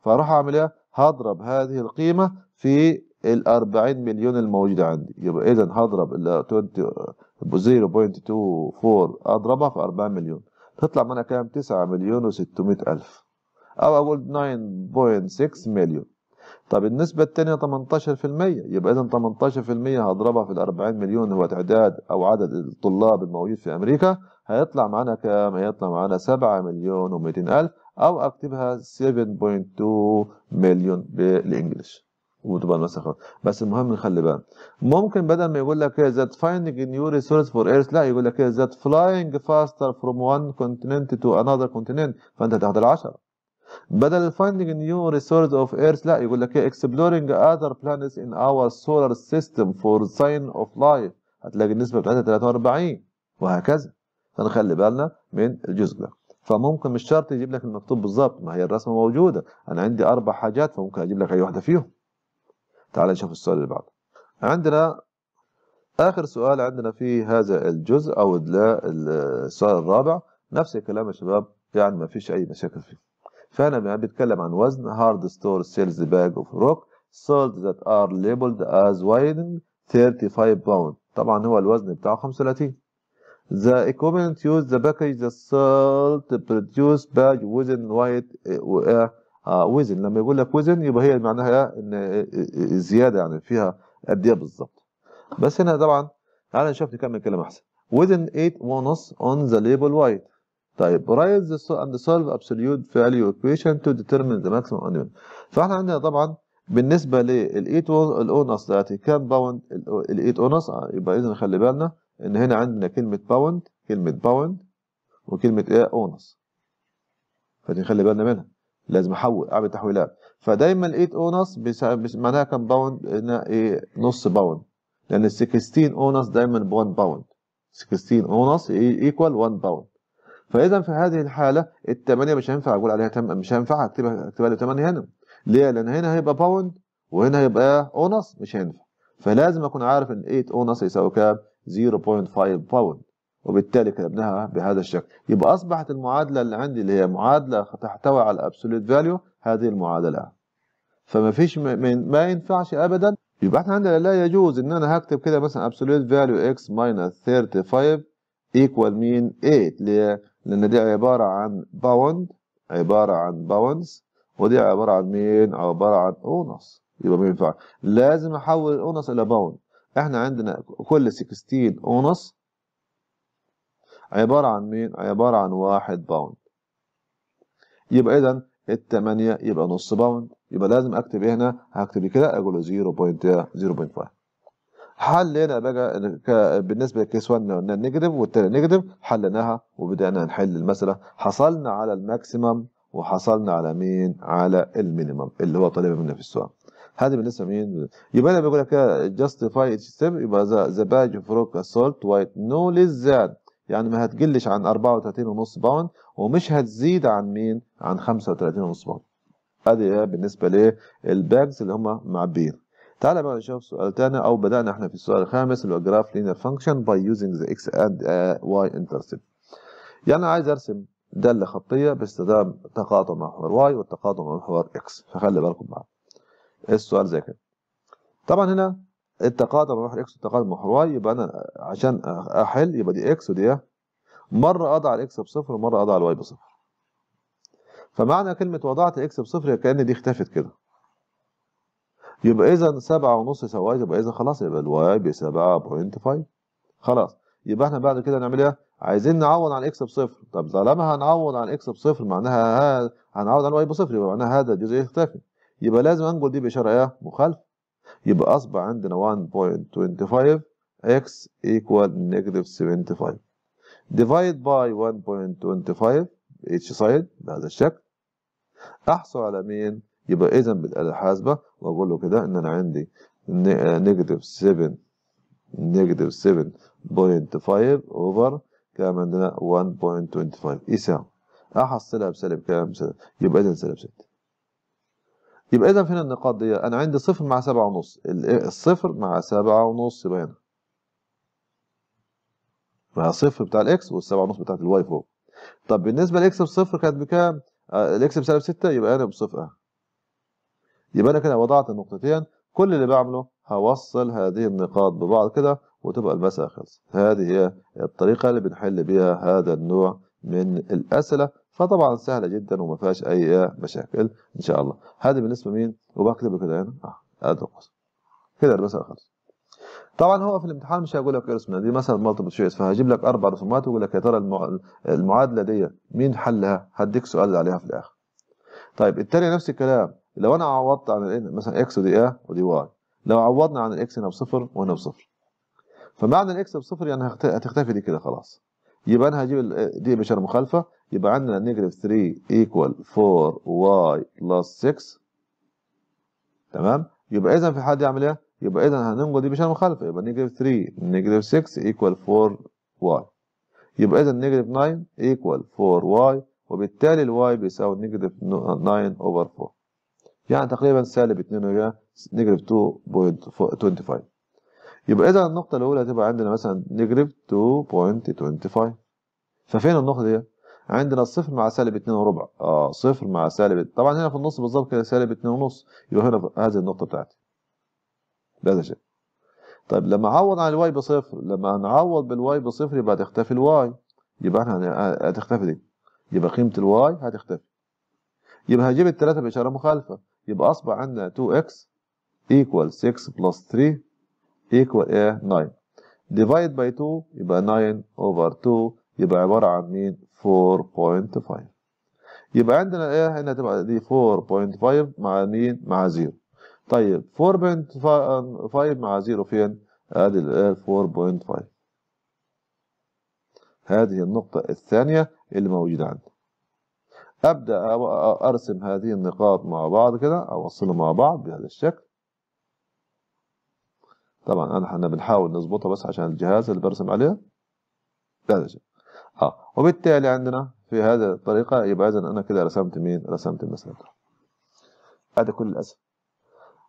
فاروح اعمل ايه هضرب هذه القيمه في ال 40 مليون الموجوده عندي يبقى اذا هضرب ال 0.24 اضربها في 4 مليون تطلع منها كام 9 مليون و600 الف او اقول 9.6 مليون طب النسبة الثانية 18% يبقى إذا 18% هضربها في ال 40 مليون هو تعداد أو عدد الطلاب الموجود في أمريكا هيطلع معانا كام؟ هيطلع معانا 7 مليون و200 ألف أو أكتبها 7.2 مليون بالإنجلش وتبقى خالص بس المهم نخلي بالنا ممكن بدل ما يقول لك ذات فايندنج نيو ريسورس فور ايرث لا يقول لك ذات فلاينج فاستر فروم وان كونتيننت تو انذر كونتيننت فانت هتاخد العشرة بدل فايندنج نيو ريسورس اوف ايرث لا يقول لك إيه، exploring اذر planets ان اور سولار سيستم فور ساين اوف لايف هتلاقي النسبه بتاعتها 43 وهكذا فنخلي بالنا من الجزء ده فممكن مش شرط يجيب لك المكتوب بالظبط ما هي الرسمه موجوده انا عندي اربع حاجات فممكن اجيب لك اي واحده فيهم تعال نشوف السؤال اللي بعده عندنا آخر سؤال عندنا في هذا الجزء أو السؤال الرابع نفس الكلام يا شباب يعني ما فيش أي مشاكل فيه فأنا يعني بيتكلم عن وزن هارد ستور سيلز باج أوف روك سولد ذات ار ليبلد از weighing 35 باوند طبعا هو الوزن بتاعه 35 The equipment يوز the package the salt برودوس bag within وايت آه وزن لما يقول لك وزن يبقى هي معناها ان الزياده يعني فيها قد ايه بالظبط بس هنا طبعا تعالى نشوف نكمل كلام احسن وزن 8 ونص on the label white طيب رايز اند and solve absolute value equation to determine the maximum annual فاحنا عندنا طبعا بالنسبه لل 8 الاونص دلوقتي كام باوند ال 8 اونص آه، يبقى اذا خلي بالنا ان هنا عندنا كلمه باوند كلمه باوند وكلمه ايه اونص فدي خلي بالنا منها لازم احول اعمل تحويلات فدايما لقيت اونص معناها كان باوند ايه نص باوند لان ال 16 اونص دايما ب 1 باوند 16 اونص ايكوال 1 باوند فاذا في هذه الحاله ال 8 مش هينفع اقول عليها تم مش هينفع اكتبها اكتبها لي 8 هنا ليه؟ لان هنا هيبقى باوند وهنا هيبقى اونص مش هينفع فلازم اكون عارف ان 8 اونص يساوي كام؟ 0.5 باوند وبالتالي كتبناها بهذا الشكل يبقى أصبحت المعادلة اللي عندي اللي هي معادلة تحتوي على الابسوليت فاليو هذه المعادلة فما فيش ما ينفعش أبدا يبقى احنا عندنا لا يجوز ان انا هكتب كده مثلا ابسوليت فاليو اكس ماينس 35 ايكوال مين 8 ليه؟ لان دي عبارة عن باوند عبارة عن باوندز ودي عبارة عن مين عبارة عن اونص يبقى ما ينفعش لازم احول الاونص الى باوند احنا عندنا كل 16 اونص عبارة عن مين؟ عبارة عن واحد باوند يبقى إذا التمانية يبقى نص باوند يبقى لازم أكتب هنا؟ هكتب كده أقول له 0.0.5 حل هنا بقى بالنسبه لكيس 1 قلنا نيجاتيف والتاني نيجاتيف حليناها وبدانا نحل المساله حصلنا على الماكسيمم وحصلنا على مين على المينيمم اللي هو طالب منا في السؤال هذا بالنسبه مين يبقى انا بقول لك كده جاستيفاي ستيب يبقى ذا باج فروك اسولت وايت نو ليس ذات يعني ما هتقلش عن 34.5 باوند ومش هتزيد عن مين؟ عن 35.5 باوند. ادي ايه بالنسبه للباجز اللي هم معبيين. تعالى بقى نشوف سؤال تاني او بدانا احنا في السؤال الخامس اللي هو جراف لينير فانكشن باي يوزنج ذا اكس اند واي انترسبت. يعني انا عايز ارسم داله خطيه باستخدام تقاطع مع محور واي والتقاطع مع محور اكس فخلي بالكم معاه. السؤال زي كده. طبعا هنا التقاطع مع محور اكس والتقاطع محور واي يبقى انا عشان احل يبقى دي اكس ودي ايه مره اضع الاكس بصفر ومره اضع الواي بصفر فمعنى كلمه وضعت اكس بصفر كان دي اختفت كده يبقى اذا 7 ونص سواي يبقى اذا خلاص يبقى الواي ب 7.5 خلاص يبقى احنا بعد كده نعمل ايه عايزين نعوض عن اكس بصفر طب طالما هنعوض عن اكس بصفر معناها هنعوض عن الواي بصفر يبقى معناها هذا الجزء اختفى يبقى لازم انقل دي باشاره ايه مخالفه يبقى أصبح عندنا 1.25 x equal negative 75 divide by 1.25 h side بهذا الشكل أحصل على مين؟ يبقى إذا بالآلة الحاسبة وأقول له كده إن أنا عندي negative 7 negative 7.5 over كام عندنا 1.25 يساوي أحصلها بسالب كام؟ يبقى إذا سالب 6 يبقى إذا فين النقاط دي أنا عندي صفر مع سبعة ونص الصفر مع سبعة ونص يبقى هنا مع صفر بتاع الإكس والسبعة ونص بتاعت الواي فوق طب بالنسبة لإكس بصفر كانت بكام؟ آه، الإكس بسالب ستة يبقى أنا بصفر يبقى أنا كده وضعت النقطتين كل اللي بعمله هوصل هذه النقاط ببعض كده وتبقى المسألة خلصت هذه هي الطريقة اللي بنحل بيها هذا النوع من الأسئلة فطبعا سهله جدا وما فيهاش اي مشاكل ان شاء الله هذا بالنسبه مين وبكتب كده هنا اه ادي آه، كده المساله خلص طبعا هو في الامتحان مش هيقول لك ارسم دي مثلا مالتيبل تشويس فهجيب لك اربع رسومات ويقول لك يا ترى المعادله دي مين حلها هديك سؤال عليها في الاخر طيب التانية نفس الكلام لو انا عوضت عن مثلا اكس ودي ايه ودي واي لو عوضنا عن الاكس هنا بصفر وهنا بصفر فمعنى الاكس بصفر يعني هتختفي دي كده خلاص يبقى انا هجيب دي اشاره مخالفه يبقى عندنا نيجاتيف 3 ايكوال 4 واي بلس 6 تمام يبقى اذا في حد يعمل ايه؟ يبقى اذا هننقل دي باشاره مخالفه يبقى نيجاتيف 3 نيجاتيف 6 ايكوال 4 واي يبقى اذا نيجاتيف 9 ايكوال 4 واي وبالتالي الواي بيساوي نيجاتيف 9 اوفر 4 يعني تقريبا سالب 2 نيجاتيف 2.25 يبقى إذا ايه النقطة الأولى هتبقى عندنا مثلا نيجاتيف 2.25 ففين النقطة دي؟ عندنا الصفر مع سالب 2 وربع اه صفر مع سالب طبعا هنا في النص بالظبط كده سالب 2 ونص يبقى هنا هذه النقطة بتاعتي بهذا شيء طيب لما اعوض عن الواي بصفر لما نعوض بالواي بصفر يبقى هتختفي الواي يبقى احنا هتختفي دي يبقى قيمة الواي هتختفي يبقى هجيب الثلاثة بإشارة مخالفة يبقى أصبح عندنا 2x equal 6 plus 3 equal ايه 9 divide by 2 يبقى 9 over 2 يبقى عبارة عن مين 4.5 يبقى عندنا ايه هنا تبقى دي 4.5 مع مين مع 0 طيب 4.5 مع 0 فين ادي ال 4.5 هذه النقطة الثانية اللي موجودة عندي أبدأ أرسم هذه النقاط مع بعض كده أوصلهم مع بعض بهذا الشكل طبعا احنا بنحاول نظبطها بس عشان الجهاز اللي برسم عليه هذا شيء اه وبالتالي عندنا في هذه الطريقة يبقى اذا انا كده رسمت مين رسمت المسافة هذا كل الاسف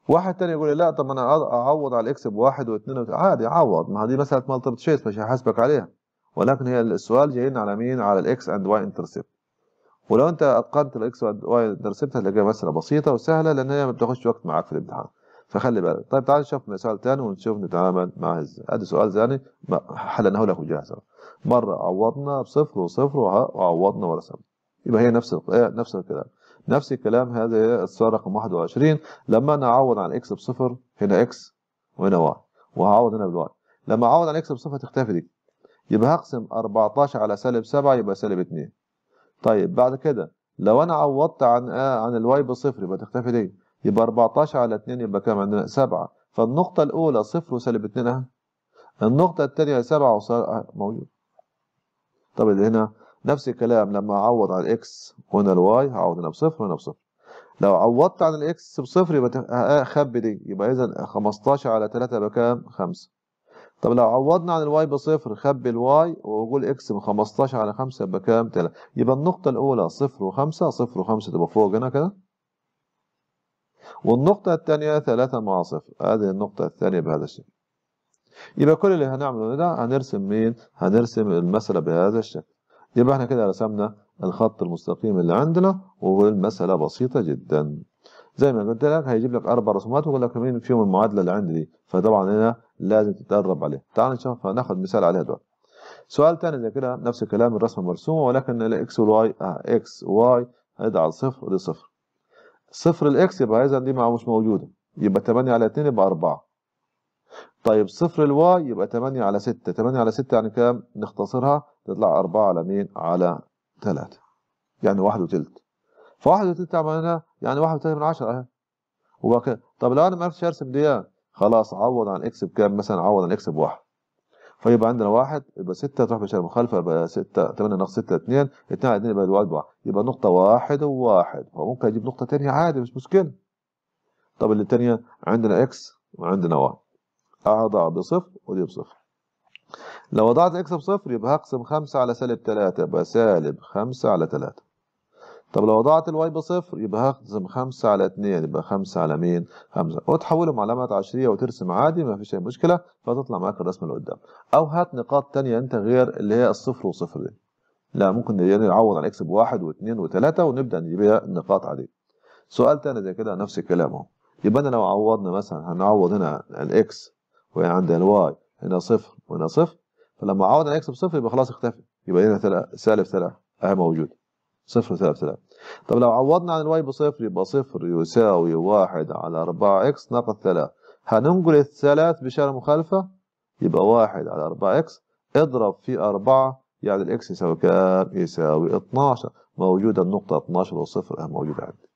واحد تاني يقول لي لا طب انا اعوض على الاكس بواحد واثنين وت... عادي عوض ما دي مسألة مالتي تشيس مش هحاسبك عليها ولكن هي السؤال جايين على مين على الاكس اند واي انترسبت ولو انت اتقنت الاكس واي انترسبت هتلاقيها مسألة بسيطة وسهلة لان هي ما بتاخدش وقت معاك في الامتحان فخلي بالك طيب تعال نشوف مثال ثاني ونشوف نتعامل مع ازاي ادي سؤال ثاني حلناه لك وجاهزه مره عوضنا بصفر وصفر وعوضنا ورسم يبقى هي نفس إيه، نفس الكلام نفس الكلام هذا السؤال رقم 21 لما انا اعوض عن اكس بصفر هنا اكس وهنا واحد وهعوض هنا بالواحد لما اعوض عن اكس بصفر تختفي دي يبقى هقسم 14 على سالب 7 يبقى سالب 2 طيب بعد كده لو انا عوضت عن آه عن الواي بصفر يبقى تختفي دي يبقى 14 على 2 يبقى كام عندنا 7 فالنقطة الأولى صفر وسالب 2 أهي النقطة الثانية 7 أه، موجود طب اللي هنا نفس الكلام لما أعوض على الإكس وهنا الواي هعوض هنا بصفر وهنا بصفر لو عوضت عن الإكس بصفر يبقى أه، أه، أخبي دي يبقى إذا 15 على 3 يبقى كام 5 طب لو عوضنا عن الواي بصفر خبي الواي وقول اكس من 15 على 5 يبقى كام؟ 3 يبقى النقطة الأولى صفر وخمسة صفر وخمسة تبقى فوق هنا كده والنقطة الثانية ثلاثة مع صفر هذه النقطة الثانية بهذا الشكل يبقى كل اللي هنعمله ده هنرسم مين هنرسم المسألة بهذا الشكل يبقى احنا كده رسمنا الخط المستقيم اللي عندنا والمسألة بسيطة جدا زي ما قلت لك هيجيب لك اربع رسومات ويقول لك مين فيهم المعادله اللي عندي دي فطبعا هنا لازم تتدرب عليها تعال نشوف هناخد مثال عليها دلوقتي سؤال تاني زي كده نفس الكلام الرسمه مرسومه ولكن الاكس والواي اه اكس واي هيضع على صفر لصفر صفر الاكس يبقى اذا دي مش موجوده يبقى 8 على 2 يبقى 4 طيب صفر الواي يبقى 8 على 6 8 على 6 يعني كام نختصرها تطلع 4 على مين على 3 يعني 1 وثلث ف1 وتلت عملناها يعني 1 وثلث من 10 اهي طب لو انا ما عرفتش ارسم دي خلاص عوض عن اكس بكام مثلا عوض عن اكس بواحد فيبقى عندنا واحد يبقى ستة تروح بشارة مخالفة يبقى ستة تمانية ناقص ستة اتنين اتنين على اتنين يبقى أربعة يبقى نقطة واحد وواحد فممكن أجيب نقطة تانية عادي مش مشكلة طب اللي تانية عندنا إكس وعندنا واي أضع بصفر ودي بصفر لو وضعت إكس بصفر يبقى هقسم خمسة على سالب تلاتة يبقى سالب خمسة على تلاتة طب لو وضعت الواي بصفر يبقى هخزم 5 على 2 يبقى 5 على مين؟ 5 وتحولهم علامات عشريه وترسم عادي ما فيش اي مشكله فتطلع معاك الرسمه اللي قدام او هات نقاط ثانيه انت غير اللي هي الصفر وصفر دي لا ممكن نعوض يعني على اكس بواحد واثنين وثلاثه ونبدا نجيبها نقاط عاديه سؤال تاني زي كده نفس الكلام اهو يبقى انا لو عوضنا مثلا هنعوض هنا الاكس وهنا عند الواي هنا صفر وهنا صفر فلما اعوض الاكس بصفر يبقى خلاص اختفى يبقى هنا سالب ثلاثه اهي موجوده صفر ثلاثة ثلاثة طب لو عوضنا عن الواي بصفر يبقى صفر يساوي واحد على أربعة إكس ناقص ثلاثة هننقل الثلاث بشارة مخالفة يبقى واحد على أربعة إكس اضرب في أربعة يعني الإكس يساوي كام؟ يساوي 12 موجودة النقطة 12 والصفر موجودة عندي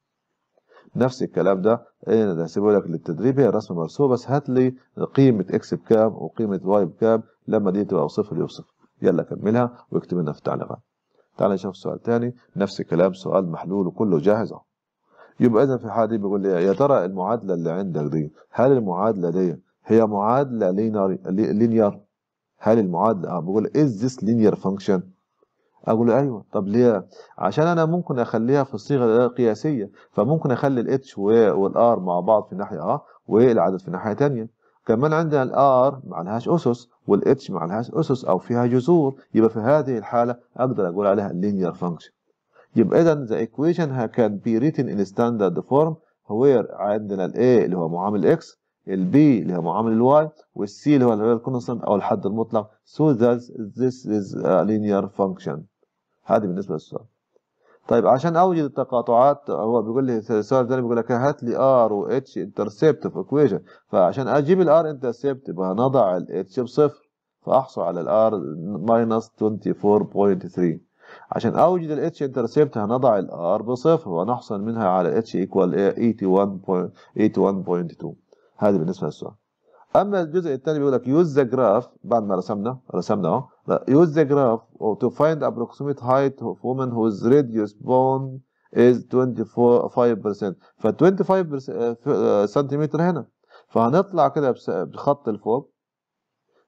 نفس الكلام ده إيه، انا هسيبه لك للتدريب هي الرسمه مرسومه بس هات لي قيمه اكس بكام وقيمه واي بكام لما دي تبقى صفر يبقى صفر يلا كملها واكتب لنا في التعليقات تعالى نشوف سؤال ثاني نفس الكلام سؤال محلول وكله جاهز اهو يبقى اذا في الحاله دي بيقول لي يا ترى المعادله اللي عندك دي هل المعادله دي هي معادله لينير هل المعادله اه بقول از ذس لينير فانكشن اقول له ايوه طب ليه عشان انا ممكن اخليها في الصيغه القياسيه فممكن اخلي الاتش والار مع بعض في ناحيه اه والعدد في ناحيه ثانيه كمان عندنا الار ما لهاش اسس والاتش ما لهاش اسس او فيها جذور يبقى في هذه الحاله اقدر اقول عليها linear function يبقى اذا the equation can be written in standard form where عندنا الـ A اللي هو معامل X الـ B اللي هو معامل الواي والسي اللي هو الريال constant او الحد المطلق so that this is a linear function هذه بالنسبه للسؤال طيب عشان اوجد التقاطعات هو بيقول لي السؤال ده بيقول لك هات لي ار و اتش انترسبت في اكويشن فعشان اجيب الار انترسبت بنضع هنضع الاتش بصفر فاحصل على الار ماينس 24.3 عشان اوجد الاتش انترسبت هنضع الار بصفر ونحصل منها على اتش ايكوال 81.2 هذا بالنسبه للسؤال اما الجزء الثاني بيقول لك يوز ذا جراف بعد ما رسمنا رسمنا اهو يوز ذا جراف تو فايند approximate height of woman whose radius bone is 25% ف 25 سنتيمتر هنا فهنطلع كده آه، بخط لفوق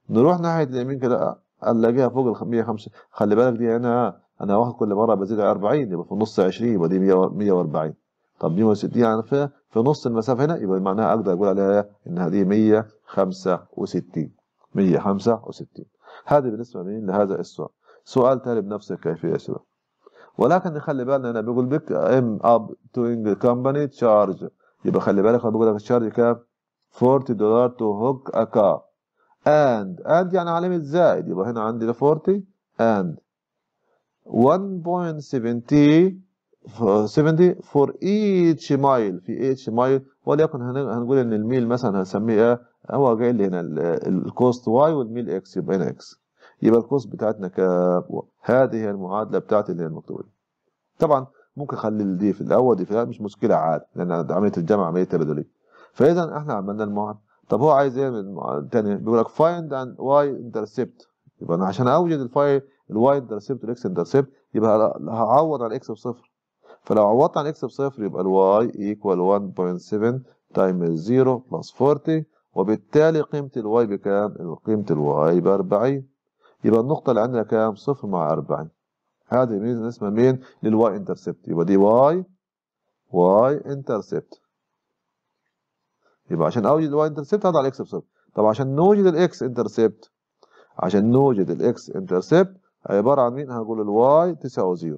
نروح ناحيه اليمين كده الاقيها آه، فوق ال 105 خلي بالك دي هنا انا واخد كل مره بزيد 40 يبقى في النص 20 يبقى دي 140 طب 160 يعني فيها في نص المسافة هنا يبقى معناها أقدر أقول عليها إن هذه 165 165 هذه بالنسبة لمين لهذا السؤال سؤال ثاني بنفس الكيفية يا شباب ولكن نخلي بالنا هنا بيقول بك ام اب توينج كومباني تشارج يبقى خلي بالك بيقول لك تشارج كام 40 دولار تو هوك ا كار اند اند يعني علامة زائد يبقى هنا عندي 40 اند 1.70 70 فور ايتش مايل في ايتش مايل وليكن هنقول ان الميل مثلا هنسميه ايه هو جاي لي هنا الكوست واي والميل اكس يبقى هنا اكس يبقى الكوست بتاعتنا ك هذه هي المعادله بتاعتي اللي هي المكتوبه طبعا ممكن اخلي دي في الاول دي في الاول مش مشكله عادي لان عمليه الجمع عمليه تبادليه فاذا احنا عملنا المعادله طب هو عايز ايه من تاني بيقول لك فايند اند واي انترسبت يبقى انا عشان اوجد الفاي الواي انترسبت والاكس انترسبت يبقى هعوض على الاكس بصفر فلو عوضت عن اكس بصفر يبقى الواي ايكوال 1.7 تايمز 0 بلس 40 وبالتالي قيمة الواي بكام؟ قيمة الواي ب 40 يبقى النقطة اللي عندنا كام؟ صفر مع 40 هذه ميزة اسمها مين؟ للواي انترسبت يبقى دي واي واي انترسبت يبقى عشان اوجد الواي انترسبت هضع الاكس بصفر طب عشان نوجد الاكس انترسبت عشان نوجد الاكس انترسبت عبارة عن مين؟ هنقول الواي تساوي 0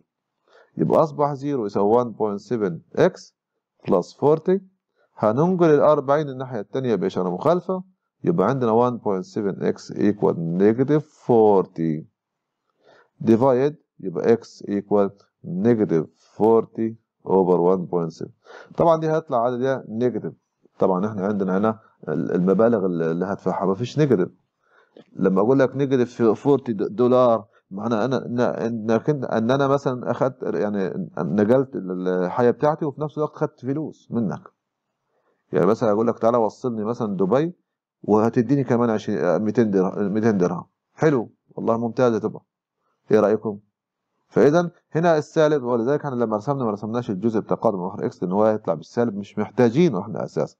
يبقى أصبح 0 يساوي 17 إكس بلس 40 هننقل ال 40 الناحية التانية بإشارة مخالفة يبقى عندنا 17 إكس إيكوال نيجاتيف 40 ديفايد يبقى إكس إيكوال نيجاتيف 40 أوفر 1.7 طبعا دي هيطلع عددها نيجاتيف طبعا احنا عندنا هنا المبالغ اللي هدفعها مفيش نيجاتيف لما اقول لك نيجاتيف 40 دولار معنى انا ان ان انا مثلا اخذت يعني نجلت الحياه بتاعتي وفي نفس الوقت خدت فلوس منك يعني مثلا اقول لك تعالى وصلني مثلا دبي وهتديني كمان 200 درهم 200 درهم حلو والله ممتازه تبقى ايه رايكم فاذا هنا السالب ولذلك احنا لما رسمنا ما رسمناش الجزء قادم اخر اكس ان هو هيطلع بالسالب مش محتاجينه احنا اساسا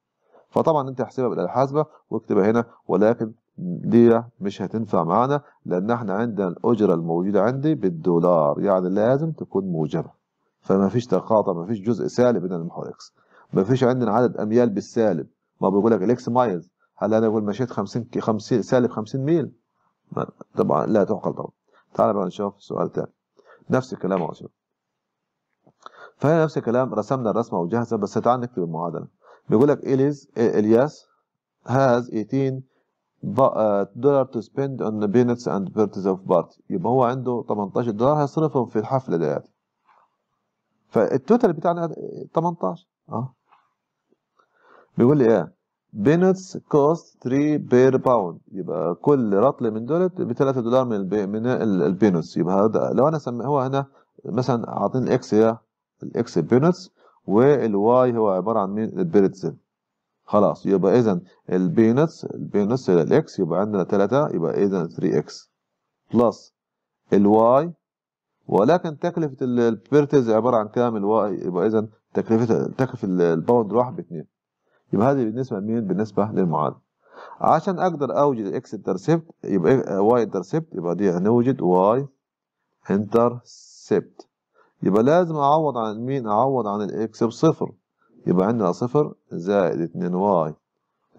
فطبعا انت احسبها بالحاسبه واكتبها هنا ولكن دي مش هتنفع معانا لأن احنا عندنا الأجرة الموجودة عندي بالدولار يعني لازم تكون موجبة فما فيش تقاطع ما فيش جزء سالب بين المحور إكس ما فيش عندنا عدد أميال بالسالب ما بيقول لك الإكس مايلز هل أنا أقول مشيت 50 50 سالب 50 ميل طبعا لا تعقل طبعا تعال بقى نشوف سؤال ثاني نفس الكلام اهو فهنا نفس الكلام رسمنا الرسمه وجاهزه بس تعال نكتب المعادله بيقول لك اليز الياس هاز 18 دولار تو سبيند اون بينتس اند بيرتز اوف بارتي يبقى هو عنده 18 دولار هيصرفهم في الحفله يعني فالتوتال بتاعنا 18 اه بيقول لي ايه بينتس كوست 3 بير باوند يبقى كل رطل من دولت ب 3 دولار من البي من البينتس يبقى هذا لو انا سمي هو هنا مثلا عاطين الاكس هي الاكس بينتس والواي هو عباره عن مين البيرتز خلاص يبقى اذا البينتس البينتس الى الاكس يبقى عندنا 3 يبقى اذا 3 اكس بلس الواي ولكن تكلفه البيرتز عباره عن كام الواي يبقى اذا تكلفه تكلفه الباوند راح ب 2 يبقى هذه بالنسبه لمين بالنسبه للمعادله عشان اقدر اوجد الاكس انترسبت يبقى واي انترسبت يبقى دي هنوجد واي انترسبت يبقى لازم اعوض عن مين اعوض عن الاكس بصفر يبقى عندنا صفر زائد اتنين واي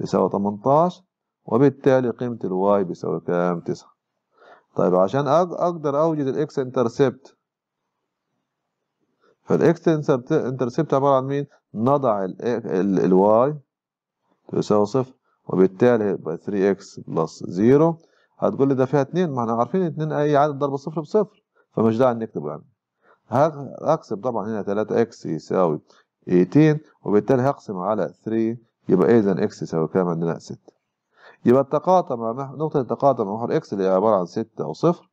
يساوي تمنتاش وبالتالي قيمة الواي بيساوي كام تسعة طيب عشان أقدر أوجد الإكس انترسبت فالإكس انترسبت عبارة عن مين؟ نضع الواي تساوي صفر وبالتالي هيبقى إكس بلس زيرو هتقول لي ده فيها 2 ما احنا عارفين 2 اي عدد ضرب صفر بصفر فمش داعي نكتبه يعني هكسب طبعا هنا 3x يساوي 2 وبالتالي هقسم على 3 يبقى إذا إكس يساوي كام عندنا 6 يبقى التقاطع مع نقطة التقاطع مع محور إكس اللي هي عبارة عن 6 أو 0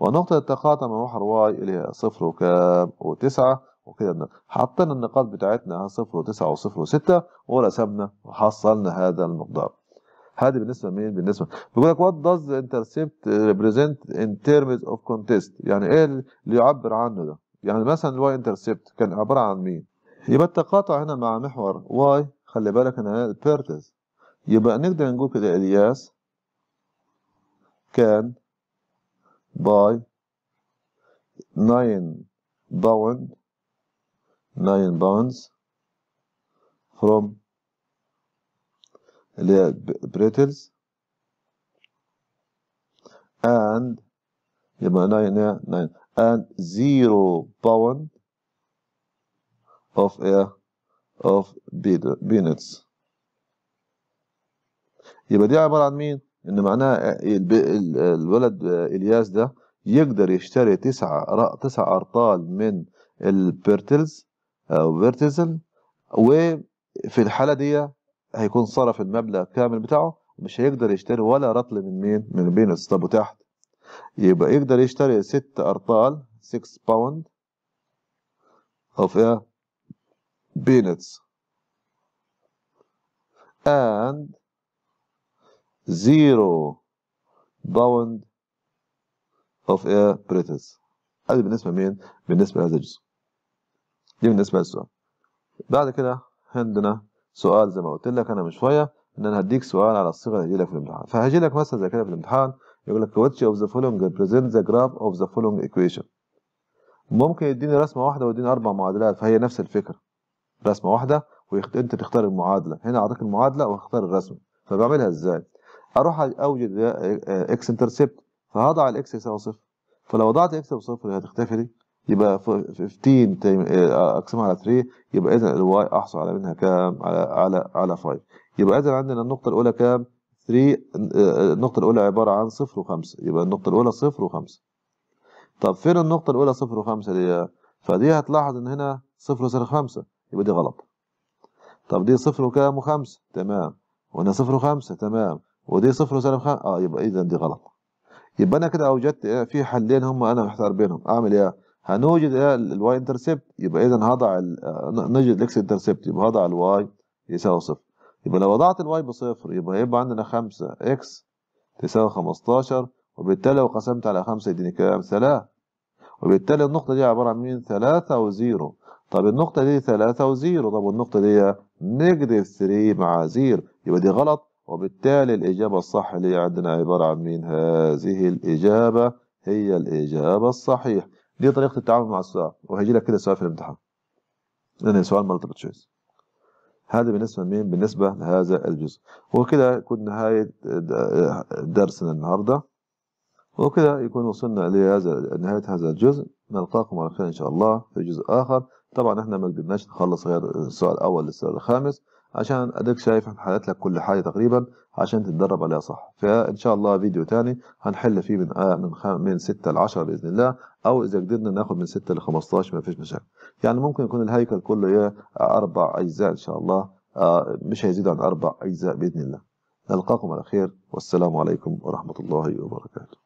ونقطة التقاطع مع محور واي اللي هي 0 وكام و9 وكده حطينا النقاط بتاعتنا صفر 0 و9 و0 و6 ورسمنا وحصلنا هذا المقدار هذه بالنسبه لمين بالنسبه بيقول لك وات داز انترسبت ريبريزنت ان تيرمز اوف كونتيست يعني ايه اللي يعبر عنه ده يعني مثلا الواي انترسبت كان عباره عن مين يبقى التقاطع هنا مع محور واي خلي بالك هنا البيرتز يبقى نقدر نقول كده الياس كان باي 9 باوند 9 باوندز from اللي هي بريتلز and يبقى 9 9 and 0 باوند of air of peanuts يبقى دي عبارة عن مين؟ إن معناها الولد إلياس ده يقدر يشتري تسعة تسع أرطال من البرتلز أو بيرتزل وفي الحالة دي هيكون صرف المبلغ كامل بتاعه مش هيقدر يشتري ولا رطل من مين؟ من بينس طب وتحت يبقى يقدر يشتري ست أرطال 6 باوند أوف إيه؟ peanuts and zero bound of a British ادي بالنسبه لمين؟ بالنسبه لهذا الجزء دي بالنسبه للسؤال بعد كده عندنا سؤال زي ما قلت لك انا من شويه ان انا هديك سؤال على الصيغه اللي هيجي لك في الامتحان فهيجي لك مثلا زي كده في الامتحان يقول لك which of the following represent the graph of the following equation ممكن يديني رسمه واحده ويديني اربع معادلات فهي نفس الفكره رسمه واحده وانت تختار المعادله هنا اعطيك المعادله واختار الرسمه فبعملها ازاي اروح اوجد اكس انترسبت آه، فهضع الاكس يساوي صفر فلو وضعت اكس بصفر هتختفي دي يبقى 15 آه، اقسمها على 3 يبقى اذا الواي احصل على منها كام على على على 5 يبقى اذا عندنا النقطه الاولى كام 3 آه، النقطه الاولى عباره عن 0 و5 يبقى النقطه الاولى 0 و5 طب فين النقطه الاولى 0 و5 دي فدي هتلاحظ ان هنا 0 و 5 يبقى دي غلط طب دي صفر وكام وخمسة تمام وهنا صفر وخمسة تمام ودي صفر وسالب خمسة اه يبقى اذا دي غلط يبقى انا كده اوجدت إيه؟ في حلين هم انا محتار بينهم اعمل ايه هنوجد ايه الواي انترسبت يبقى اذا هضع آه، نجد الاكس انترسبت يبقى هضع الواي يساوي صفر يبقى لو وضعت الواي بصفر يبقى هيبقى عندنا خمسة اكس تساوي خمستاشر وبالتالي لو قسمت على خمسة يديني كام ثلاثة وبالتالي النقطة دي عبارة عن مين ثلاثة وزيرو طب النقطة دي ثلاثة وزيرو طب والنقطة دي نيجاتيف 3 مع زيرو يبقى دي غلط وبالتالي الإجابة الصح اللي عندنا عبارة عن مين؟ هذه الإجابة هي الإجابة الصحيح دي طريقة التعامل مع السؤال وهيجي لك كده سؤال في الامتحان لأن سؤال مالتيبل تشويس هذا بالنسبة لمين؟ بالنسبة لهذا الجزء وكده يكون نهاية درسنا النهاردة وكده يكون وصلنا لهذا نهاية هذا الجزء نلقاكم على خير إن شاء الله في جزء آخر طبعا احنا ما قدرناش نخلص غير السؤال الاول للسؤال الخامس عشان اديك شايف احنا حلت لك كل حاجه تقريبا عشان تتدرب عليها صح فان شاء الله فيديو تاني هنحل فيه من آه من خم... من 6 ل 10 باذن الله او اذا قدرنا ناخد من 6 ل 15 ما فيش مشاكل يعني ممكن يكون الهيكل كله ايه اربع اجزاء ان شاء الله آه مش هيزيد عن اربع اجزاء باذن الله نلقاكم على خير والسلام عليكم ورحمه الله وبركاته